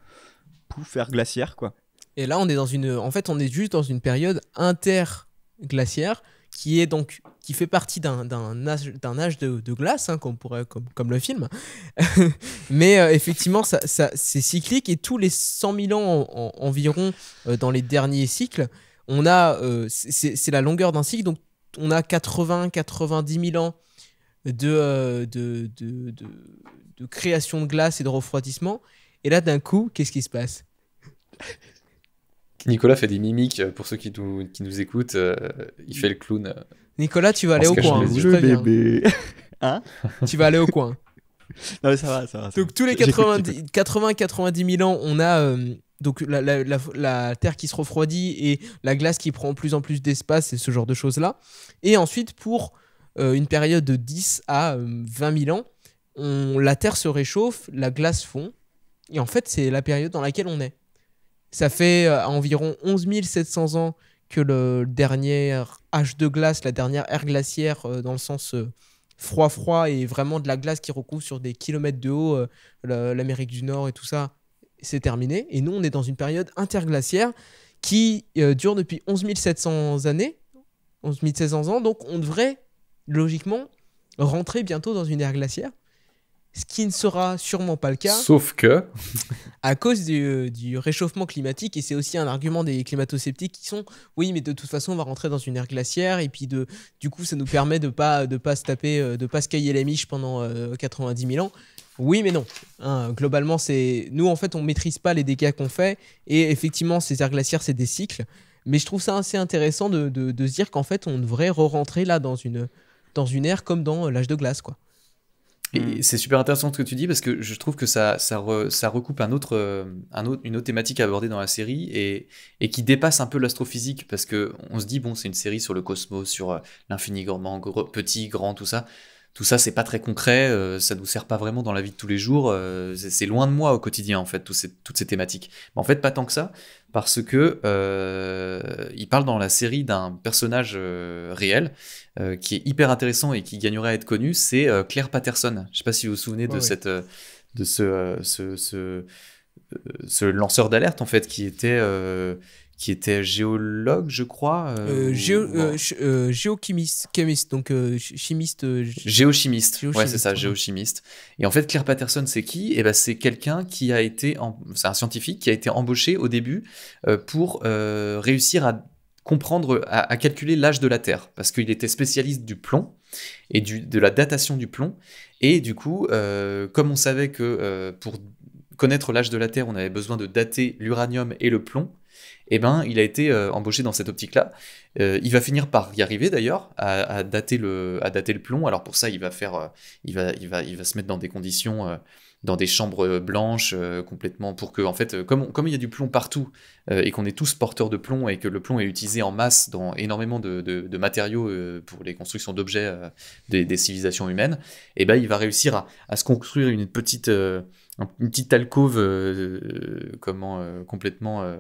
pouf air glaciaire quoi. Et là on est dans une, en fait on est juste dans une période interglaciaire qui est donc qui fait partie d'un âge, âge de, glace, hein, comme, pourrait, comme, le film. Mais euh, effectivement, ça, c'est cyclique et tous les 100 000 ans environ euh, dans les derniers cycles, on a euh, c'est la longueur d'un cycle, donc on a 80-90 000 ans de, de création de glace et de refroidissement. Et là, d'un coup, qu'est-ce qui se passe Nicolas fait des mimiques euh, pour ceux qui nous, qui nous écoutent. Euh, il fait le clown. Euh, Nicolas, tu vas aller au coin. Hein, je bébé. Hein, hein tu vas aller au coin. Non, mais ça va, ça va. donc, tous les 80-90 000 ans, on a donc la, la, la, Terre qui se refroidit et la glace qui prend plus en plus d'espace et ce genre de choses-là. Et ensuite, pour une période de 10 à 20 000 ans, on, la Terre se réchauffe, la glace fond. Et en fait, c'est la période dans laquelle on est. Ça fait euh, environ 11 700 ans que le dernier âge de glace, la dernière ère glaciaire euh, dans le sens euh, froid froid et vraiment de la glace qui recouvre sur des kilomètres de haut l'Amérique du Nord et tout ça, c'est terminé. Et nous, on est dans une période interglaciaire qui dure depuis 11 700 années, 11 700 ans, donc on devrait logiquement rentrer bientôt dans une ère glaciaire ce qui ne sera sûrement pas le cas. Sauf que. à cause du, réchauffement climatique, et c'est aussi un argument des climato-sceptiques qui sont oui, mais de toute façon, on va rentrer dans une ère glaciaire, et puis de, du coup, ça nous permet de pas, de pas se taper, euh, de pas se cailler la miche pendant 90 euh, 000 ans. Oui, mais non. Hein, globalement, c'est nous, en fait, on maîtrise pas les dégâts qu'on fait, et effectivement, ces ères glaciaires, c'est des cycles. Mais je trouve ça assez intéressant de, se dire qu'en fait, on devrait re-rentrer là dans une, dans une ère comme dans euh, l'âge de glace, quoi. Mm. c'est super intéressant ce que tu dis parce que je trouve que ça, ça, recoupe euh, un autre, une autre thématique abordée dans la série et, et qui dépasse un peu l'astrophysique parce que on se dit, bon, c'est une série sur le cosmos, sur euh, l'infini gourmand, grand, petit, grand, tout ça tout ça, c'est pas très concret, euh, ça nous sert pas vraiment dans la vie de tous les jours, euh, c'est loin de moi au quotidien, en fait, toutes ces thématiques. Mais en fait, pas tant que ça, parce que euh, il parle dans la série d'un personnage euh, réel qui est hyper intéressant et qui gagnerait à être connu, c'est Claire Patterson. Je sais pas si vous vous souvenez de, cette, de ce, ce, ce, ce lanceur d'alerte, en fait, qui était qui était géologue, je crois. géochimiste, donc chimiste. géochimiste. ouais, c'est ça, géochimiste. Et en fait, Claire Patterson, c'est qui eh ben, c'est quelqu'un qui a été, c'est un scientifique qui a été embauché au début euh, pour euh, réussir à comprendre, à, calculer l'âge de la Terre, parce qu'il était spécialiste du plomb et du, de la datation du plomb. Et du coup, euh, comme on savait que pour connaître l'âge de la Terre, on avait besoin de dater l'uranium et le plomb, eh ben, il a été euh, embauché dans cette optique-là. Euh, il va finir par y arriver d'ailleurs, à, dater le, à dater le plomb. Alors pour ça, il va, faire, euh, il va, il va, il va se mettre dans des conditions, dans des chambres blanches complètement, pour que, en fait, comme, comme il y a du plomb partout et qu'on est tous porteurs de plomb et que le plomb est utilisé en masse dans énormément de, matériaux pour les constructions d'objets des, civilisations humaines, eh ben, il va réussir à, se construire une petite une petite alcôve comment complètement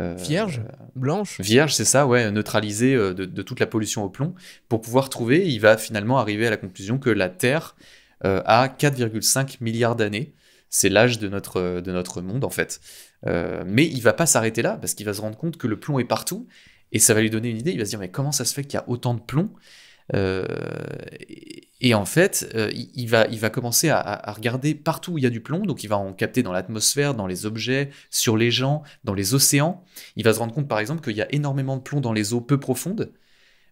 euh, vierge, blanche. Vierge, c'est ça, ouais, neutralisée euh, de, toute la pollution au plomb. Pour pouvoir trouver, il va finalement arriver à la conclusion que la Terre euh, a 4,5 milliards d'années. C'est l'âge de notre, de notre monde, en fait. mais il va pas s'arrêter là, parce qu'il va se rendre compte que le plomb est partout. Et ça va lui donner une idée. Il va se dire, mais comment ça se fait qu'il y a autant de plomb euh, et en fait, euh, il, va, il va commencer à, regarder partout où il y a du plomb, donc il va en capter dans l'atmosphère, dans les objets, sur les gens, dans les océans. Il va se rendre compte par exemple qu'il y a énormément de plomb dans les eaux peu profondes,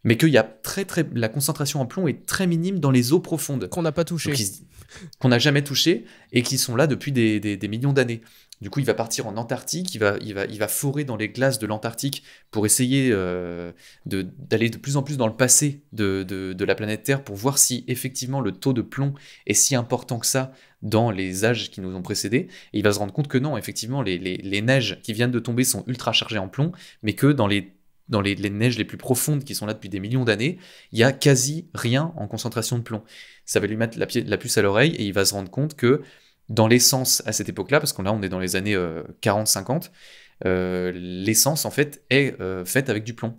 mais que y a très très la concentration en plomb est très minime dans les eaux profondes qu'on n'a pas touché, qu'on n'a jamais touché et qui sont là depuis des millions d'années. Du coup, il va partir en Antarctique, il va, il va, il va forer dans les glaces de l'Antarctique pour essayer euh, d'aller de, plus en plus dans le passé de, la planète Terre pour voir si effectivement le taux de plomb est si important que ça dans les âges qui nous ont précédés. Et il va se rendre compte que non, effectivement, les, neiges qui viennent de tomber sont ultra chargées en plomb, mais que dans les dans les, neiges les plus profondes qui sont là depuis des millions d'années, il y a quasi rien en concentration de plomb. Ça va lui mettre la puce à l'oreille et il va se rendre compte que dans l'essence à cette époque-là, parce qu'on là on est dans les années 40-50, euh, euh, l'essence en fait est euh, faite avec du plomb.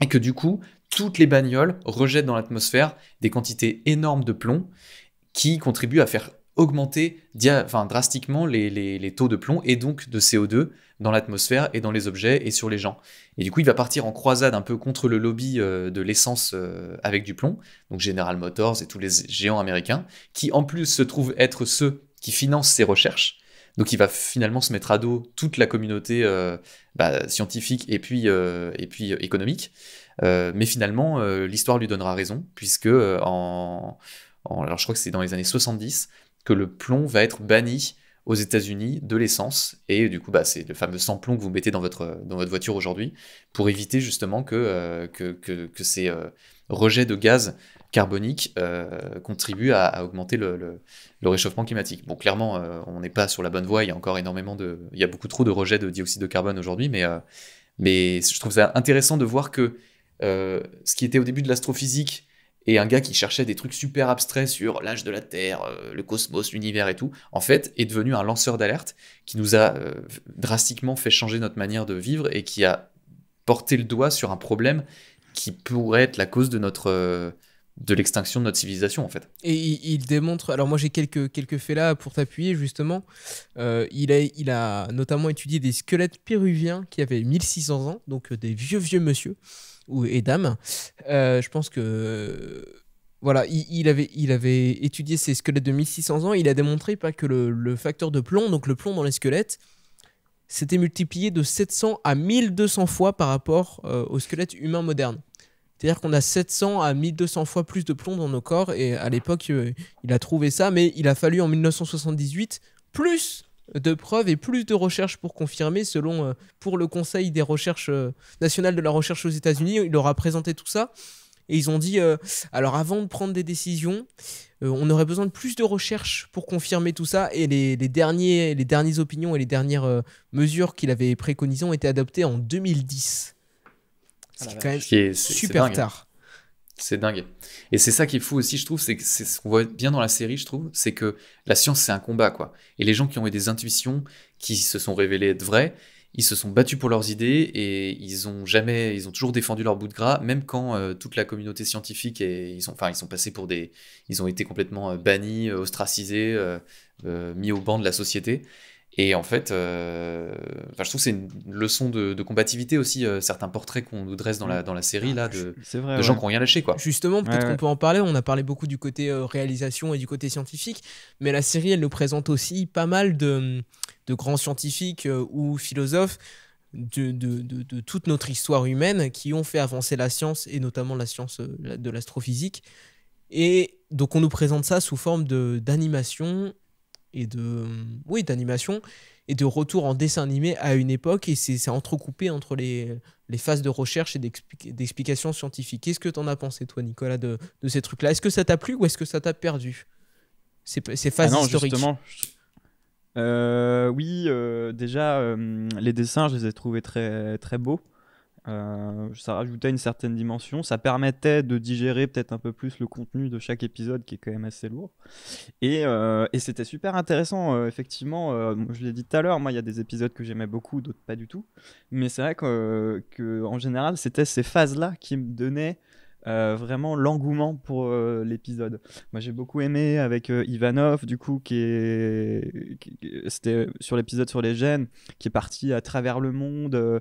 Et que du coup, toutes les bagnoles rejettent dans l'atmosphère des quantités énormes de plomb qui contribuent à faire augmenter enfin, drastiquement les, les, les, taux de plomb et donc de CO2 dans l'atmosphère et dans les objets et sur les gens. Et du coup, il va partir en croisade un peu contre le lobby de l'essence avec du plomb, donc General Motors et tous les géants américains, qui en plus se trouvent être ceux qui finance ses recherches. Donc il va finalement se mettre à dos toute la communauté euh, bah, scientifique et puis, euh, et puis euh, économique. mais finalement, l'histoire lui donnera raison, puisque en, alors je crois que c'est dans les années 70 que le plomb va être banni aux États-Unis de l'essence. Et du coup, bah, c'est le fameux sans plomb que vous mettez dans votre, dans votre voiture aujourd'hui pour éviter justement que, que, que, ces rejets de gaz carbonique euh, contribue à, augmenter le, réchauffement climatique. Bon, clairement, euh, on n'est pas sur la bonne voie. Il y a encore énormément de, il y a beaucoup trop de rejets de dioxyde de carbone aujourd'hui, mais euh, mais je trouve ça intéressant de voir que ce qui était au début de l'astrophysique et un gars qui cherchait des trucs super abstraits sur l'âge de la Terre, le cosmos, l'univers et tout, en fait, est devenu un lanceur d'alerte qui nous a drastiquement fait changer notre manière de vivre et qui a porté le doigt sur un problème qui pourrait être la cause de notre de l'extinction de notre civilisation en fait. Et il, démontre, alors moi j'ai quelques, quelques faits là pour t'appuyer justement, euh, il, a, il a notamment étudié des squelettes péruviens qui avaient 1600 ans, donc euh, des vieux vieux monsieur ou, et dames. Euh, je pense que... Voilà, il, avait, il avait étudié ces squelettes de 1600 ans, il a démontré pas que le, facteur de plomb, donc le plomb dans les squelettes, s'était multiplié de 700 à 1200 fois par rapport aux squelettes humains modernes. C'est-à-dire qu'on a 700 à 1200 fois plus de plomb dans nos corps, et à l'époque, euh, il a trouvé ça, mais il a fallu en 1978 plus de preuves et plus de recherches pour confirmer, selon euh, pour le Conseil des recherches euh, nationales de la recherche aux États-Unis, il leur a présenté tout ça. Et ils ont dit, alors avant de prendre des décisions, on aurait besoin de plus de recherches pour confirmer tout ça. Et les, derniers, les dernières opinions et les dernières mesures qu'il avait préconisées ont été adoptées en 2010. C'est qui ah quand même super tard. C'est dingue. Et c'est ça qui est fou aussi, je trouve, c'est ce qu'on voit bien dans la série, je trouve, c'est que la science, c'est un combat, quoi. Et les gens qui ont eu des intuitions, qui se sont révélées être vraies, ils se sont battus pour leurs idées et ils ont jamais, ils ont toujours défendu leur bout de gras, même quand euh, toute la communauté scientifique et ils sont, enfin, ils sont passés pour des, ils ont été complètement euh, bannis, euh, ostracisés, mis au banc de la société. Et en fait, euh, je trouve que c'est une leçon de, combativité aussi, euh, certains portraits qu'on nous dresse dans la, mm. dans la série, ah, là, de, gens qui n'ont rien lâché. Quoi. Justement, peut-être qu'on peut en parler. On a parlé beaucoup du côté euh, réalisation et du côté scientifique, mais la série, elle nous présente aussi pas mal de, grands scientifiques ou philosophes de, de, toute notre histoire humaine qui ont fait avancer la science, et notamment la science de l'astrophysique. Et donc on nous présente ça sous forme d'animation et de oui d'animation et de retour en dessin animé à une époque et c'est entrecoupé entre les, les, phases de recherche et d'explication scientifique. Qu'est-ce que tu en as pensé toi Nicolas de, de ces trucs-là Est-ce que ça t'a plu ou est-ce que ça t'a perdu ces, phases ah non, justement. Euh, oui, euh, déjà euh, les dessins, je les ai trouvés très très beaux. Euh, ça rajoutait une certaine dimension, ça permettait de digérer peut-être un peu plus le contenu de chaque épisode qui est quand même assez lourd. Et, euh, c'était super intéressant, euh, effectivement. je l'ai dit tout à l'heure, moi il y a des épisodes que j'aimais beaucoup, d'autres pas du tout. Mais c'est vrai que, que, en général, c'était ces phases-là qui me donnaient euh, vraiment l'engouement pour euh, l'épisode. Moi j'ai beaucoup aimé avec euh, Ivanov, du coup, qui est. C'était sur l'épisode sur les gènes, qui est parti à travers le monde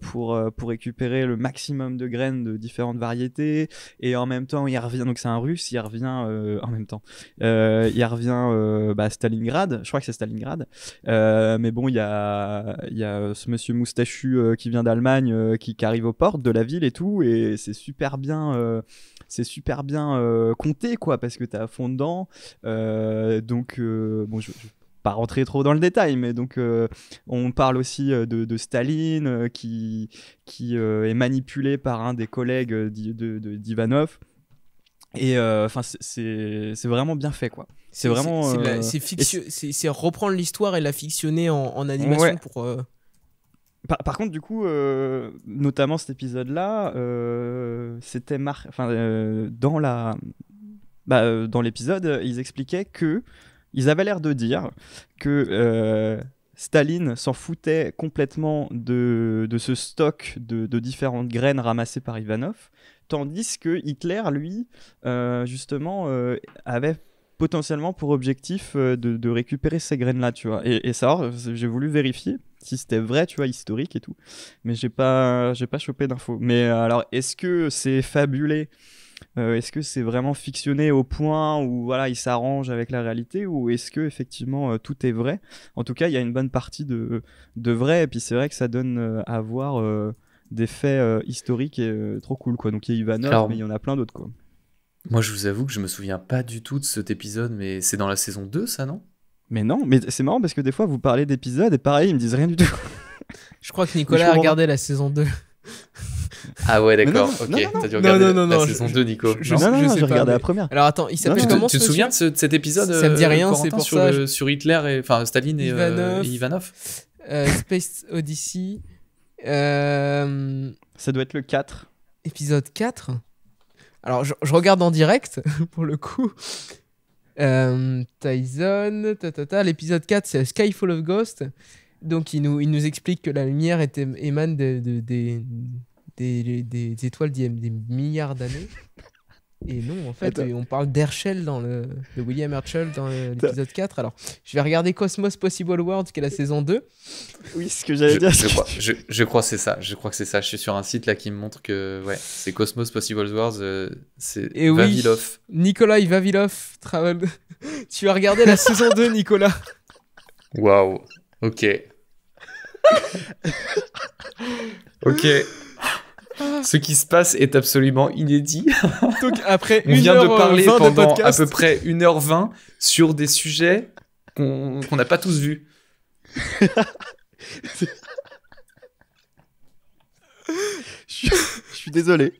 pour, pour récupérer le maximum de graines de différentes variétés. Et en même temps, il revient. Donc c'est un russe, il revient en même temps. il revient bah, à Stalingrad, je crois que c'est Stalingrad. mais bon, il y a, y a ce monsieur moustachu qui vient d'Allemagne qui, qui arrive aux portes de la ville et tout. Et c'est super bien euh, c'est super bien euh, compté quoi parce que t'es à fond dedans euh, donc bon je, pas rentrer trop dans le détail, mais donc on parle aussi de, Staline qui, qui est manipulé par un des collègues d'Ivanov. Et enfin, c'est vraiment bien fait, quoi. C'est vraiment. C'est reprendre l'histoire et la fictionner en, animation pour. Par, contre, du coup, euh, notamment cet épisode-là, euh, c'était enfin, euh, bah, dans l'épisode, ils expliquaient que ils avaient l'air de dire que Staline s'en foutait complètement de, ce stock de, de, différentes graines ramassées par Ivanov, tandis que Hitler, lui, justement, avait potentiellement pour objectif euh, de, récupérer ces graines-là, tu vois. Et, ça, j'ai voulu vérifier si c'était vrai, tu vois, historique et tout. Mais j'ai pas, j'ai pas chopé d'infos. Mais euh, alors, est-ce que c'est fabulé euh, Est-ce que c'est vraiment fictionné au point où voilà, il s'arrange avec la réalité ou est-ce que effectivement tout est vrai En tout cas, il y a une bonne partie de, de vrai et puis c'est vrai que ça donne à voir des faits historiques et trop cool quoi. Donc il y a Ivanov, mais il y en a plein d'autres quoi. Moi, je vous avoue que je me souviens pas du tout de cet épisode, mais c'est dans la saison 2, ça, non Mais non, mais c'est marrant parce que des fois, vous parlez d'épisodes et pareil, ils me disent rien du tout. je crois que Nicolas a regardé la saison 2. Ah ouais, d'accord. Ok, t'as dû regarder non, non, la, non, saison je, 2, Nico. Je, non, non, j'ai regardé la première. Alors attends, il s'appelle comment Tu te souviens de cet épisode Ça me dit euh, rien, c'est pour sur, ça. Euh, sur Hitler et. Enfin, Staline et euh, Ivanov. Space Odyssey. Ça doit être le 4. Épisode 4 alors, je, regarde en direct, pour le coup. Euh, Tyson, l'épisode 4, c'est Skyfall of Ghost. Donc, il nous, il nous explique que la lumière émane de, des, des, étoiles d'il y a des milliards d'années. Et non, en fait, on parle d'Herschel dans le, de William Herschel dans l'épisode 4. Alors, je vais regarder Cosmos Possible World, qui est la saison 2. Oui, ce que j'allais dire. Je crois, que c'est ça. Je crois que c'est ça. Je suis sur un site là qui me montre que ouais, c'est Cosmos Possible Worlds. Euh, c'est Vavilov. Oui, Nicolas Vavilov, travel. tu as regardé la saison 2, Nicolas. Waouh. Ok. ok. Ce qui se passe est absolument inédit. Donc après, on vient de euh, parler pendant à peu près 1h20 sur des sujets qu'on n'a pas tous vus. je, suis... désolé.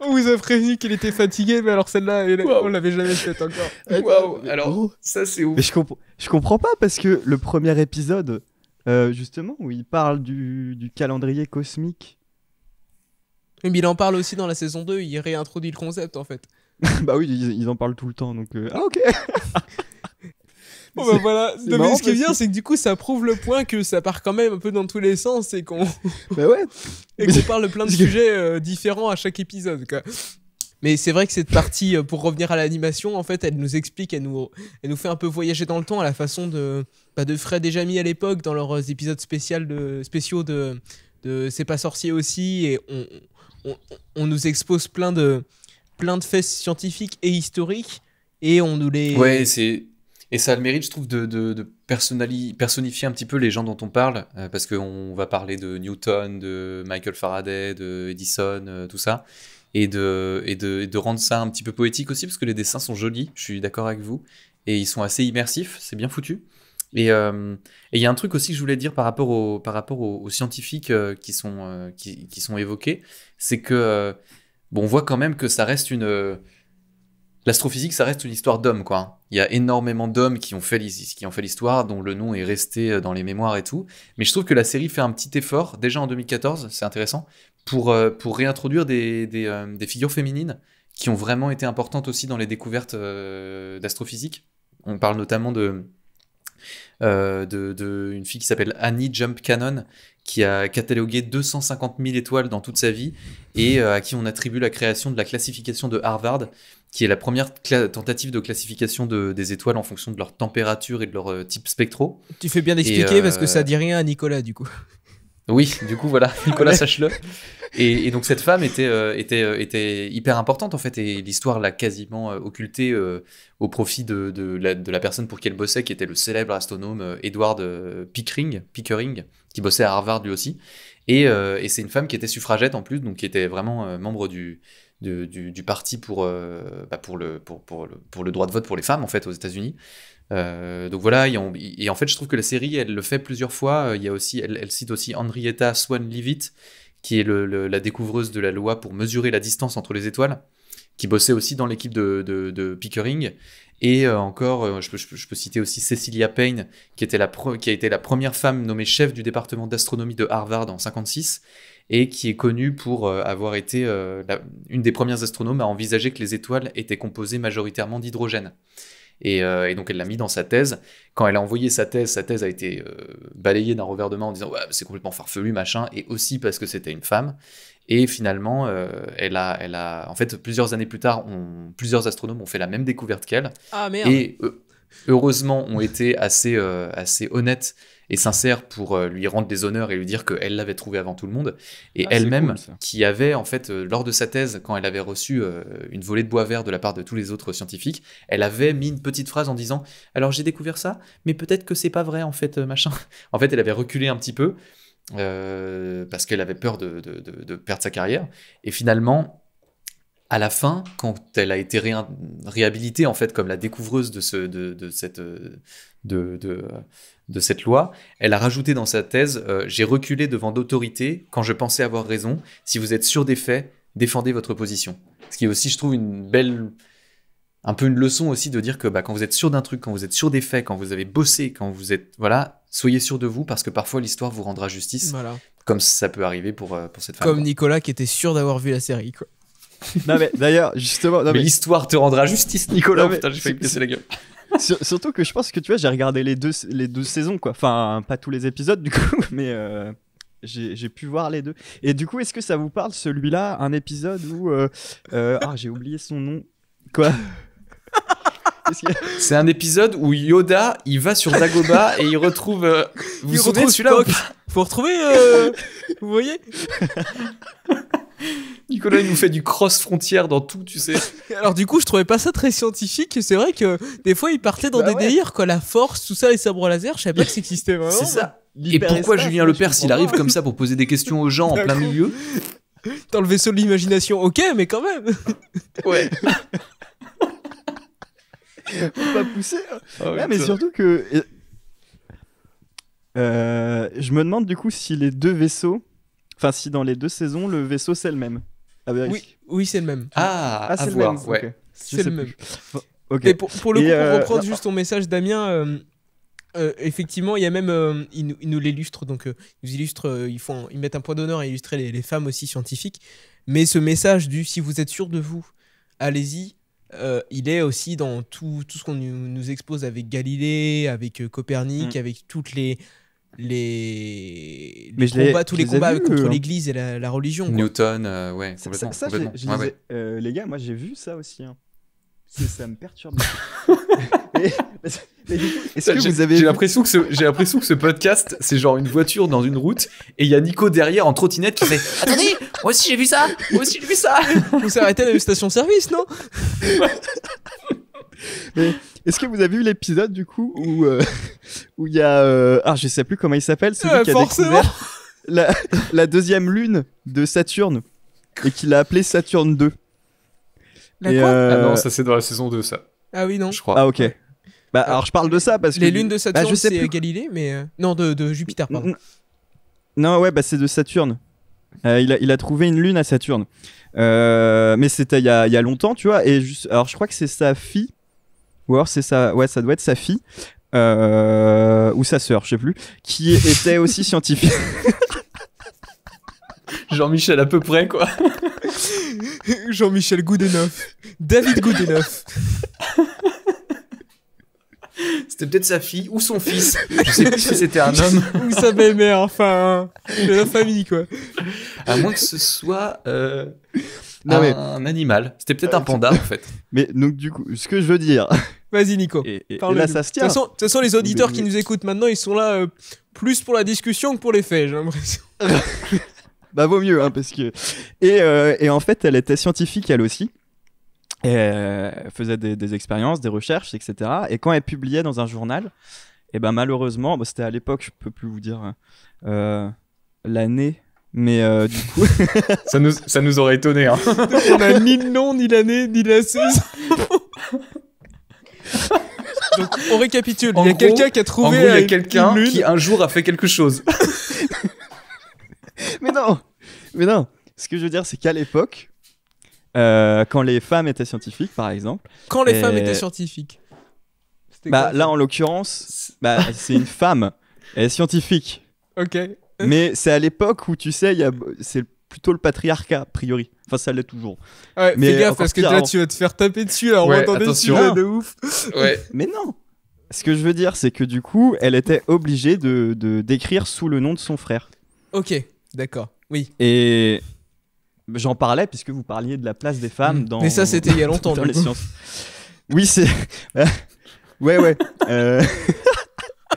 On vous a prévenu qu'elle était fatigué, mais alors celle-là, on l'avait jamais faite encore. Waouh! Alors, ça, c'est ouf. Mais je, comp je comprends pas parce que le premier épisode, euh, justement, où il parle du, calendrier cosmique. mais il en parle aussi dans la saison 2, il réintroduit le concept en fait. bah oui, ils, en parlent tout le temps, donc... Euh, ah ok Bon bah voilà, ce qui est bien, c'est que du coup ça prouve le point que ça part quand même un peu dans tous les sens et qu'on bah ouais. et qu'on parle plein de sujets euh, différents à chaque épisode. Quoi. Mais c'est vrai que cette partie, euh, pour revenir à l'animation, en fait, elle nous explique, elle nous, elle nous fait un peu voyager dans le temps à la façon de, bah, de Fred et Jamie à l'époque, dans leurs euh, épisodes spéciaux de, spéciaux de, de C'est pas sorcier aussi. Et on, on, on, nous expose plein de, plein de faits scientifiques et historiques. Et on nous les. Ouais, c'est. Et ça a le mérite, je trouve, de, de, personnifier un petit peu les gens dont on parle, euh, parce qu'on va parler de Newton, de Michael Faraday, de Edison, tout ça et de, et de, de rendre ça un petit peu poétique aussi, parce que les dessins sont jolis, je suis d'accord avec vous, et ils sont assez immersifs, c'est bien foutu. Et euh, il y a un truc aussi que je voulais dire par rapport, au, par rapport aux, scientifiques euh, qui, sont, euh, qui, qui, sont évoqués, c'est que, bon, on voit quand même que ça reste une. L'astrophysique, ça reste une histoire d'hommes, quoi. Hein. Il y a énormément d'hommes qui ont fait l'histoire, dont le nom est resté dans les mémoires et tout. Mais je trouve que la série fait un petit effort, déjà en 2014, c'est intéressant, euh, pour, réintroduire euh, des, figures féminines qui ont vraiment été importantes aussi dans les découvertes euh, d'astrophysique. On parle notamment de, de, une fille qui s'appelle Annie Jump Cannon, qui a catalogué 250 000 étoiles dans toute sa vie et à qui on attribue la création de la classification de Harvard, qui est la première tentative de classification des étoiles en fonction de leur température et de leur type spectro. Tu fais bien d'expliquer parce que ça dit rien à Nicolas du coup. Oui, du coup, voilà, Nicolas, sache-le. Et, donc, cette femme euh, euh, était, hyper importante, en fait, et l'histoire l'a quasiment euh, occultée au profit de, la, personne pour qui elle bossait, qui était le célèbre astronome Edward Pickering, Pickering qui bossait à Harvard lui aussi. Et, c'est une femme qui était suffragette en plus, donc qui était vraiment membre du, parti pour, le, droit de vote pour les femmes, en fait, aux États-Unis. Euh, donc voilà, et, en fait, je trouve que la série, elle le fait plusieurs fois. Euh, aussi, elle, cite aussi Henrietta Swan Leavitt, qui est la découvreuse de la loi pour mesurer la distance entre les étoiles, qui bossait aussi dans l'équipe de, Pickering. Et euh, encore, je peux, citer aussi Cecilia Payne, qui, a été la première femme nommée chef du département d'astronomie de Harvard en 56 et qui est connue pour avoir été une des premières astronomes à envisager que les étoiles étaient composées majoritairement d'hydrogène. Euh, et, donc elle l'a mis dans sa thèse. Quand elle a envoyé sa thèse, sa thèse a été euh, balayée d'un revers de main en disant bah, c'est complètement farfelu, machin, et aussi parce que c'était une femme. Et finalement, euh, elle, a, En fait, plusieurs années plus tard, plusieurs astronomes ont fait la même découverte qu'elle. Ah, et heureusement, ont été assez honnêtes et sincère pour euh, lui rendre des honneurs et lui dire qu'elle l'avait trouvé avant tout le monde. Et ah, elle-même, qui avait, en fait, euh, lors de sa thèse, quand elle avait reçu euh, une volée de bois vert de la part de tous les autres scientifiques, elle avait mis une petite phrase en disant Alors j'ai découvert ça, mais peut-être que c'est pas vrai, en fait, machin. En fait, elle avait reculé un petit peu. parce qu'elle avait peur de, perdre sa carrière. Et finalement, à la fin, quand elle a été réhabilitée en fait comme la découvreuse de, ce, de, cette, de, de, cette loi, elle a rajouté dans sa thèse euh, J'ai reculé devant d'autorité quand je pensais avoir raison. Si vous êtes sûr des faits, défendez votre position. Ce qui est aussi, je trouve, une belle, un peu une leçon aussi de dire que bah, quand vous êtes sûr d'un truc, quand vous êtes sûr des faits, quand vous avez bossé, quand vous êtes. Voilà, soyez sûr de vous parce que parfois l'histoire vous rendra justice. Voilà. Comme ça peut arriver pour, euh, pour cette femme. Comme Nicolas qui était sûr d'avoir vu la série. Quoi. non mais d'ailleurs, justement. mais, l'histoire te rendra justice, Nicolas. Putain, j'ai la gueule. Surtout que je pense que tu vois, j'ai regardé les deux, les deux saisons, quoi. Enfin, pas tous les épisodes du coup, mais euh, j'ai pu voir les deux. Et du coup, est-ce que ça vous parle celui-là, un épisode où. Euh, euh, ah, j'ai oublié son nom. Quoi C'est un épisode où Yoda il va sur Dagoba et il retrouve. vous il vous retrouvez. celui-là Faut retrouver. vous voyez Nicolas, il nous fait du cross-frontière dans tout, tu sais. Alors, du coup, je trouvais pas ça très scientifique. C'est vrai que des fois, il partait dans bah des délires, quoi. La force, tout ça, les sabres laser, je savais pas que ça existait vraiment. C'est ça. Et pourquoi Julien le Lepers, il arrive comme ça pour poser des questions aux gens en plein milieu Dans le vaisseau de l'imagination, ok, mais quand même. ouais. Faut pas pousser. Hein. Ah mais surtout que. Euh, je me demande du coup si les deux vaisseaux Enfin, si dans les deux saisons, le vaisseau c'est le même. Oui, oui c'est le même. Ah, ah c'est le même. C'est le même. pour, pour euh, reprendre juste ton message, Damien. Euh, euh, effectivement, il y a même, ils, nous, nous l'illustrent, donc ils illustrent, ils font, ils mettent un point d'honneur à illustrer les, femmes aussi scientifiques. Mais ce message du si vous êtes sûr de vous, allez-y, il est aussi dans tout, tout ce qu'on nous, expose avec Galilée, avec Copernic, mm. avec toutes les les, combats, tous les combats contre hein. l'Église et la, religion. Newton, euh, ouais, Ça, les gars, moi j'ai vu ça aussi. Hein. Ça me perturbe. que j'ai l'impression que ce, j'ai l'impression que ce podcast c'est genre une voiture dans une route et il y a Nico derrière en trottinette qui fait attendez moi aussi j'ai vu ça moi aussi j'ai vu ça vous s'arrêtez à la station service non est-ce que vous avez vu l'épisode du coup où euh, où il y a euh, ah je sais plus comment il s'appelle celui qui a découvert la, deuxième lune de Saturne et qu'il a appelé Saturne 2. La euh, Ah non, ça c'est dans la saison 2 ça. Ah oui non. Je crois. Ah OK. Bah alors je parle de ça parce que les lunes de Saturne bah, c'est Galilée mais non de, Jupiter pardon. Non ouais bah c'est de Saturne. il, a, trouvé une lune à Saturne. mais c'était il y, a, longtemps, tu vois. Et juste, alors, je crois que c'est sa fille ou alors c'est sa, ouais, ça doit être sa fille euh, ou sa sœur, je sais plus, qui était aussi scientifique. Jean-Michel à peu près quoi. Jean-Michel Goudenoff, David Goudenoff. C'était peut-être sa fille ou son fils. Je sais plus si c'était un homme. ou sa belle-mère, enfin, de la famille, quoi. À moins que ce soit euh, un animal. C'était peut-être un euh, panda en fait. Mais donc du coup, ce que je veux dire. Vas-y Nico. parle et, ça De toute façon, les auditeurs qui nous écoutent maintenant, ils sont là euh, plus pour la discussion que pour les faits, j'ai l'impression. bah vaut mieux, hein, parce que. Et, euh, et en fait, elle était scientifique elle aussi. Et elle faisait des, expériences, des recherches, etc. Et quand elle publiait dans un journal, et eh ben malheureusement, bah, c'était à l'époque, je peux plus vous dire l'année mais euh, du coup. ça, nous, ça nous aurait étonné. Hein. On a ni le nom, ni l'année, ni la saison. on récapitule. il y a quelqu'un qui a trouvé. quelqu'un qui un jour a fait quelque chose. mais non Mais non Ce que je veux dire, c'est qu'à l'époque, euh, quand les femmes étaient scientifiques, par exemple. Quand les femmes étaient scientifiques bah, Là, en l'occurrence, bah, c'est une femme. Elle est scientifique. Ok. Euh. mais c'est à l'époque où tu sais, c'est plutôt le patriarcat a priori. Enfin, ça l'est toujours. Ouais, mais fais gaffe parce que là, hein. tu vas te faire taper dessus. Alors, on va de ouf. Ouais. mais non. Ce que je veux dire, c'est que du coup, elle était obligée de, d'écrire sous le nom de son frère. Ok, d'accord. Oui. Et j'en parlais puisque vous parliez de la place des femmes mm. dans. Mais ça, c'était il y a longtemps. dans les sciences. Oui, c'est. ouais, ouais. euh...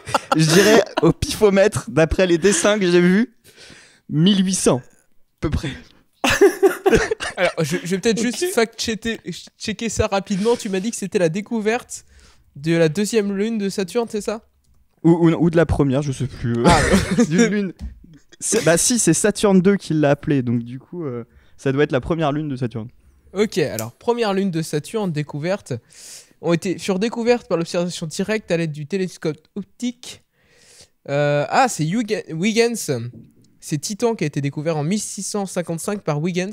je dirais au pifomètre, d'après les dessins que j'ai vus, 1800, à peu près. Alors, je, vais peut-être juste fact-checker checker ça rapidement. Tu m'as dit que c'était la découverte de la deuxième lune de Saturne, c'est ça ou, ou, de la première, je sais plus. Ah, lune. Bah si, c'est Saturne 2 qui l'a appelée, donc du coup, euh, ça doit être la première lune de Saturne. Ok, alors première lune de Saturne découverte ont été, furent découvertes par l'observation directe à l'aide du télescope optique. Euh, ah, c'est Wiggins C'est Titan qui a été découvert en 1655 par Wiggins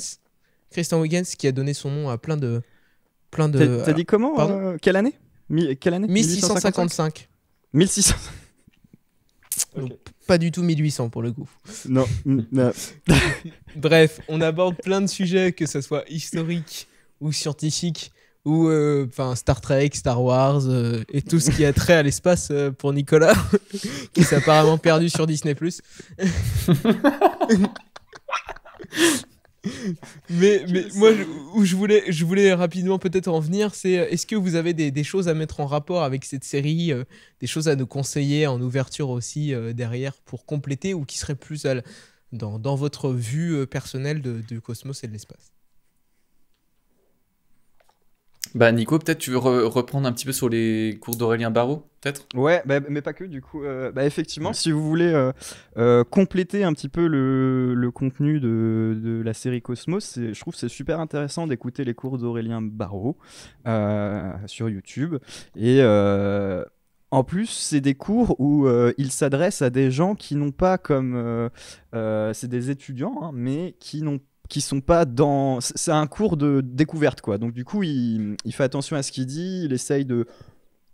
Christian Wiggins qui a donné son nom à plein de... Plein de T'as dit comment euh, Quelle année Quelle année 1655. 1655. Pas du tout 1800 pour le coup. Non. Bref, on aborde plein de sujets, que ce soit historique ou scientifique ou euh, enfin Star Trek, Star Wars euh, et tout ce qui a trait à l'espace euh, pour Nicolas, qui s'est apparemment perdu sur Disney+. mais mais moi, je, où je voulais, je voulais rapidement peut-être en venir, c'est est-ce que vous avez des, choses à mettre en rapport avec cette série, des choses à nous conseiller en ouverture aussi derrière pour compléter ou qui seraient plus dans, dans, votre vue personnelle de, de Cosmos et de l'espace bah, Nico, peut-être tu veux reprendre un petit peu sur les cours d'Aurélien barreau peut-être Ouais, bah, mais pas que du coup. Euh, bah, effectivement, si vous voulez euh, euh, compléter un petit peu le, contenu de, la série Cosmos, je trouve c'est super intéressant d'écouter les cours d'Aurélien Barraud sur YouTube et en plus, c'est des cours où il s'adresse à des gens qui n'ont pas comme... c'est des étudiants, hein, mais qui n'ont qui sont pas dans. C'est un cours de découverte, quoi. Donc, du coup, il, fait attention à ce qu'il dit, il essaye de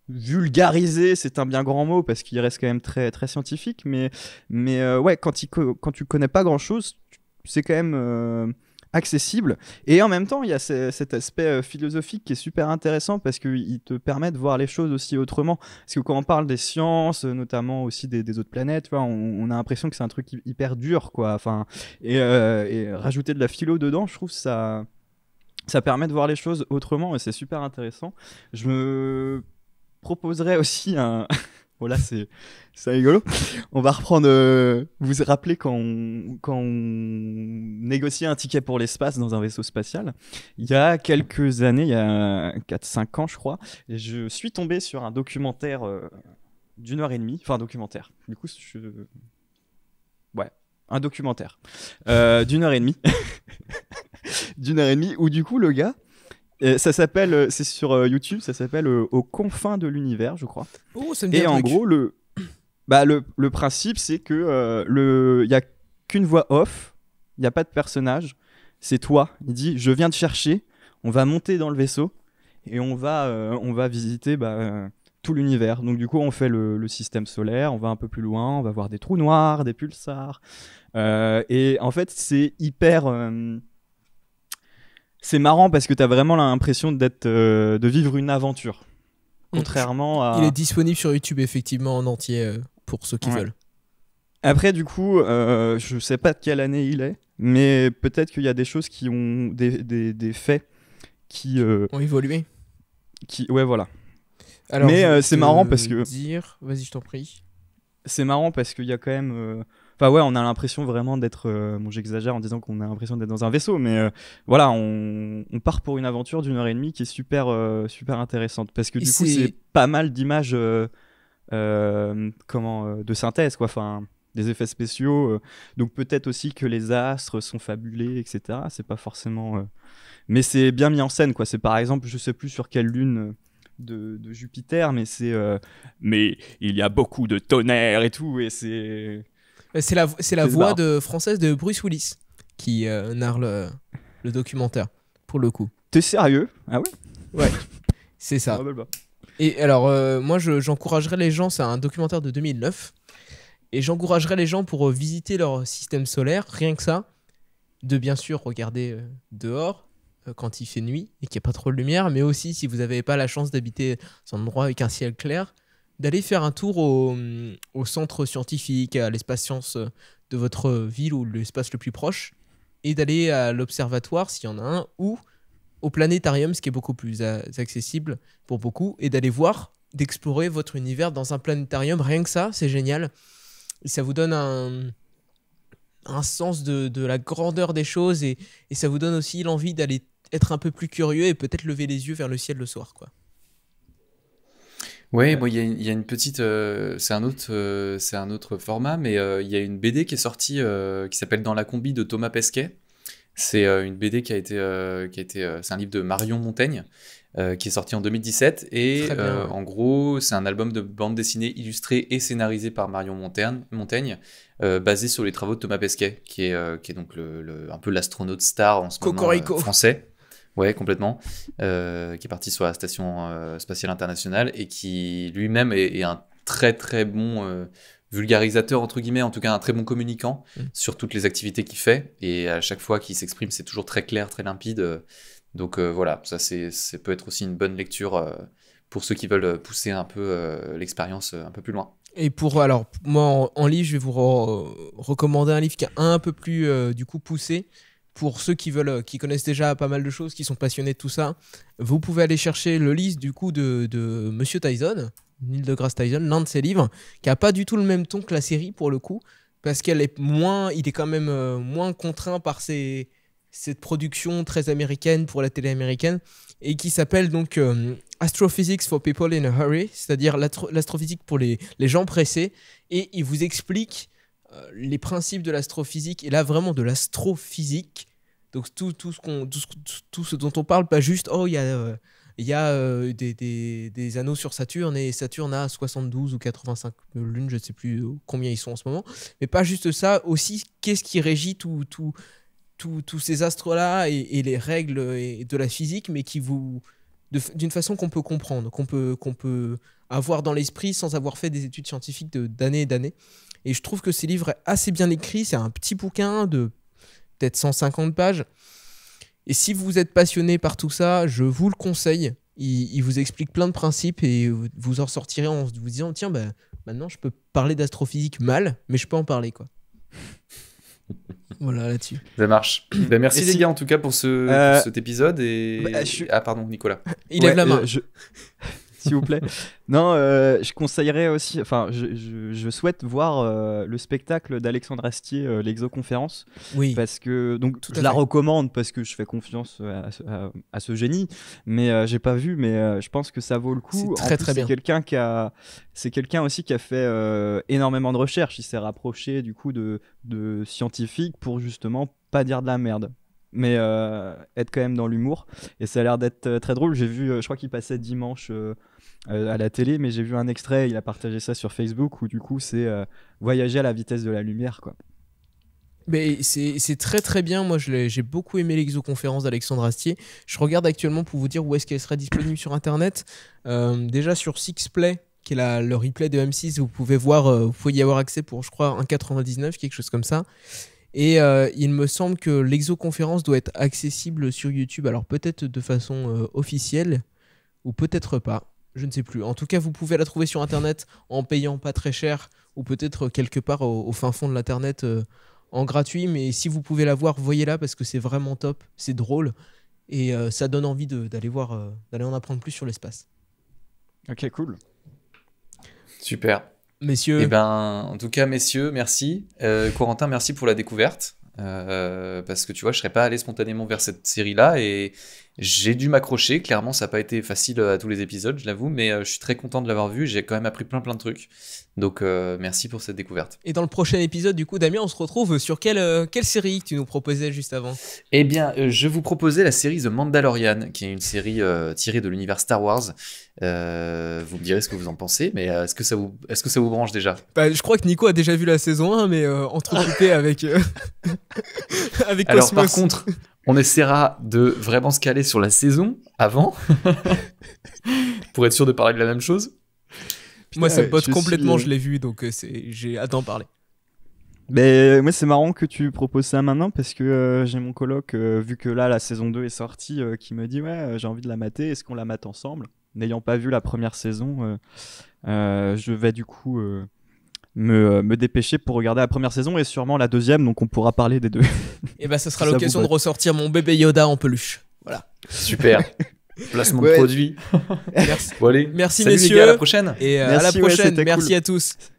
vulgariser, c'est un bien grand mot parce qu'il reste quand même très, très scientifique, mais, mais euh, ouais, quand, il, quand tu connais pas grand chose, c'est quand même. Euh, accessible. Et en même temps, il y a cet aspect euh, philosophique qui est super intéressant parce qu'il te permet de voir les choses aussi autrement. Parce que quand on parle des sciences, notamment aussi des, autres planètes, on, a l'impression que c'est un truc hyper dur, quoi. Enfin, et, euh, et rajouter de la philo dedans, je trouve ça ça permet de voir les choses autrement et c'est super intéressant. Je me proposerais aussi un Bon, là, c'est rigolo. On va reprendre. vous euh, vous rappelez quand on, quand négociait un ticket pour l'espace dans un vaisseau spatial Il y a quelques années, il y a 4-5 ans, je crois, je suis tombé sur un documentaire euh, d'une heure et demie. Enfin, un documentaire. Du coup, je. Ouais, un documentaire euh, d'une heure et demie. d'une heure et demie, où du coup, le gars ça s'appelle, euh, c'est sur euh, YouTube, ça s'appelle euh, Aux confins de l'univers, je crois. Oh, Et en gros, le, bah, le, principe, c'est que le, a qu'une voix off, il n'y a pas de personnage, c'est toi. Il dit, je viens te chercher, on va monter dans le vaisseau et on va, on va visiter bah, tout l'univers. Donc du coup, on fait le, système solaire, on va un peu plus loin, on va voir des trous noirs, des pulsars. et en fait, c'est hyper c'est marrant parce que tu as vraiment l'impression d'être, euh, de vivre une aventure. Mm. Contrairement à. Il est disponible sur YouTube effectivement en entier euh, pour ceux qui veulent. Après, du coup, euh, je sais pas de quelle année il est, mais peut-être qu'il y a des choses qui ont des, faits qui ont évolué. ouais, voilà. mais c'est marrant parce que. Dire, vas-y, je t'en prie. C'est marrant parce qu'il y a quand même Enfin ouais, on a l'impression vraiment d'être, euh, bon j'exagère en disant qu'on a l'impression d'être dans un vaisseau, mais euh, voilà, on, part pour une aventure d'une heure et demie qui est super, euh, super intéressante parce que du coup c'est pas mal d'images, comment, de synthèse quoi, enfin des effets spéciaux, donc peut-être aussi que les astres sont fabulés, etc. C'est pas forcément, mais c'est bien mis en scène quoi. C'est par exemple, je sais plus sur quelle lune. De, Jupiter, mais c'est. Mais il y a beaucoup de tonnerre et tout, et c'est. Euh, c'est la, voix de, française de Bruce Willis qui euh, narre le, documentaire, pour le coup. T'es sérieux Ah oui Ouais, c'est ça. Et alors, euh, moi, j'encouragerais les gens, c'est un documentaire de 2009, et j'encouragerais les gens pour visiter leur système solaire, rien que ça, de bien sûr regarder dehors, quand il fait nuit et qu'il n'y a pas trop de lumière, mais aussi si vous n'avez pas la chance d'habiter un endroit avec un ciel clair, d'aller faire un tour au, centre scientifique, à l'espace science de votre ville ou l'espace le plus proche, et d'aller à l'observatoire s'il y en a un, ou au planétarium, ce qui est beaucoup plus accessible pour beaucoup, et d'aller voir, d'explorer votre univers dans un planétarium, rien que ça, c'est génial. ça vous donne un, sens de, la grandeur des choses, et, et ça vous donne aussi l'envie d'aller être un peu plus curieux et peut-être lever les yeux vers le ciel le soir, quoi. Ouais, euh, bon, il y, a une petite, euh, c'est un autre, euh, c'est un autre format, mais il y a une BD qui est sortie qui s'appelle Dans la combi de Thomas Pesquet. C'est une BD qui a été, qui a été, c'est un livre de Marion Montaigne qui est sorti en 2017 et en gros c'est un album de bande dessinée illustré et scénarisé par Marion Montaigne, basé sur les travaux de Thomas Pesquet, qui est, qui est donc le, un peu l'astronaute star en ce moment français. Ouais, complètement. Euh, qui est parti sur la station euh, spatiale internationale et qui lui-même est, un très très bon euh, vulgarisateur, entre guillemets, en tout cas un très bon communicant mm. sur toutes les activités qu'il fait. Et à chaque fois qu'il s'exprime, c'est toujours très clair, très limpide. Donc voilà, ça, c'est, peut être aussi une bonne lecture pour ceux qui veulent pousser un peu l'expérience un peu plus loin. Et pour alors moi en, livre, je vais vous recommander un livre qui est un peu plus du coup poussé, pour ceux qui veulent, euh, qui connaissent déjà pas mal de choses, qui sont passionnés de tout ça, vous pouvez aller chercher le livre du coup de, de Monsieur Tyson, Neil deGrasse Tyson, l'un de ses livres, qui a pas du tout le même ton que la série pour le coup, parce qu'elle est moins, il est quand même euh, moins contraint par cette production très américaine pour la télé américaine et qui s'appelle donc euh, Astrophysics for People in a Hurry, c'est-à-dire l'astrophysique pour les, les, gens pressés. Et il vous explique les principes de l'astrophysique et là vraiment de l'astrophysique donc tout, tout, ce qu'on, tout, ce dont on parle, pas juste, oh, il y a, euh, y a euh, des, des, des, anneaux sur Saturne et Saturne a 72 ou 85 euh, lunes, je ne sais plus combien ils sont en ce moment. Mais pas juste ça, aussi, qu'est-ce qui régit tout, tout, tous ces astres-là et, les règles et de la physique, mais qui vous d'une façon qu'on peut comprendre, qu'on peut, qu'on peut avoir dans l'esprit sans avoir fait des études scientifiques d'années et d'années. Et je trouve que ces livres assez bien écrits, c'est un petit bouquin de peut-être 150 pages. Et si vous êtes passionné par tout ça, je vous le conseille. Il, vous explique plein de principes et vous en sortirez en vous disant tiens, ben maintenant je peux parler d'astrophysique mal, mais je peux en parler quoi. voilà là-dessus. Ça marche. Ben, merci les gars en tout cas pour, ce, euh, cet épisode et bah, ah pardon Nicolas. Il lève la main. Euh, je... s'il vous plaît. non, euh, je conseillerais aussi, enfin, je, je, souhaite voir euh, le spectacle d'Alexandre Astier, euh, l'exoconférence. Oui. Parce que, donc, je la recommande parce que je fais confiance à, à, ce génie, mais j'ai pas vu, mais je pense que ça vaut le coup. C'est très, très bien. C'est quelqu'un qui a, c'est quelqu'un aussi qui a fait énormément de recherches. Il s'est rapproché, du coup, de, de scientifiques pour justement pas dire de la merde mais être quand même dans l'humour. Et ça a l'air d'être très drôle. J'ai vu, je crois qu'il passait dimanche euh, à la télé, mais j'ai vu un extrait, il a partagé ça sur Facebook, où du coup c'est euh, voyager à la vitesse de la lumière. quoi. Mais c'est très très bien. Moi, j'ai beaucoup aimé l'exoconférence d'Alexandre Astier. Je regarde actuellement pour vous dire où est-ce qu'elle sera disponible sur Internet. Euh, déjà sur Sixplay, qui est la, le replay de M6, vous pouvez voir, vous pouvez y avoir accès pour, je crois, 1,99, quelque chose comme ça. Et il me semble que l'exoconférence doit être accessible sur YouTube. Alors peut-être de façon officielle ou peut-être pas. Je ne sais plus. En tout cas, vous pouvez la trouver sur Internet en payant pas très cher ou peut-être euh, quelque part au, fin fond de l'Internet euh, en gratuit. Mais si vous pouvez la voir, voyez-la parce que c'est vraiment top, c'est drôle et euh, ça donne envie d'aller voir, d'aller en apprendre plus sur l'espace. Ok, cool. Super. Messieurs. Eh ben, en tout cas, messieurs, merci. Corentin, merci pour la découverte. Euh, parce que tu vois, je serais pas allé spontanément vers cette série-là et j'ai dû m'accrocher. Clairement, ça n'a pas été facile à tous les épisodes, je l'avoue, mais euh, je suis très content de l'avoir vu. J'ai quand même appris plein plein de trucs. Donc euh, merci pour cette découverte. Et dans le prochain épisode, du coup, Damien, on se retrouve sur quelle, quelle série tu nous proposais juste avant Eh bien, je vous proposais la série The Mandalorian, qui est une série tirée de l'univers Star Wars. Euh, vous me direz ce que vous en pensez, mais euh, est-ce que ça vous, est-ce que ça vous branche déjà bah, Je crois que Nico a déjà vu la saison 1, mais euh, entrecoupé ah. avec, euh, avec Cosmos. Alors par contre, on essaiera de vraiment se caler sur la saison avant, pour être sûr de parler de la même chose. moi, ça me botte complètement, je l'ai vu, donc c'est, j'ai hâte d'en parler. Mais moi, c'est marrant que tu proposes ça maintenant parce que j'ai mon coloc, vu que là, la saison 2 est sortie, qui me dit Ouais, j'ai envie de la mater, est-ce qu'on la mate ensemble n'ayant pas vu la première saison, euh, euh, je vais du coup euh, me, dépêcher pour regarder la première saison et sûrement la deuxième, donc on pourra parler des deux. et eh bien, ce sera l'occasion de ressortir mon bébé Yoda en peluche. Voilà. Super. Placement de produit. Merci, Merci messieurs. à la prochaine. Et merci, à la prochaine. merci à tous.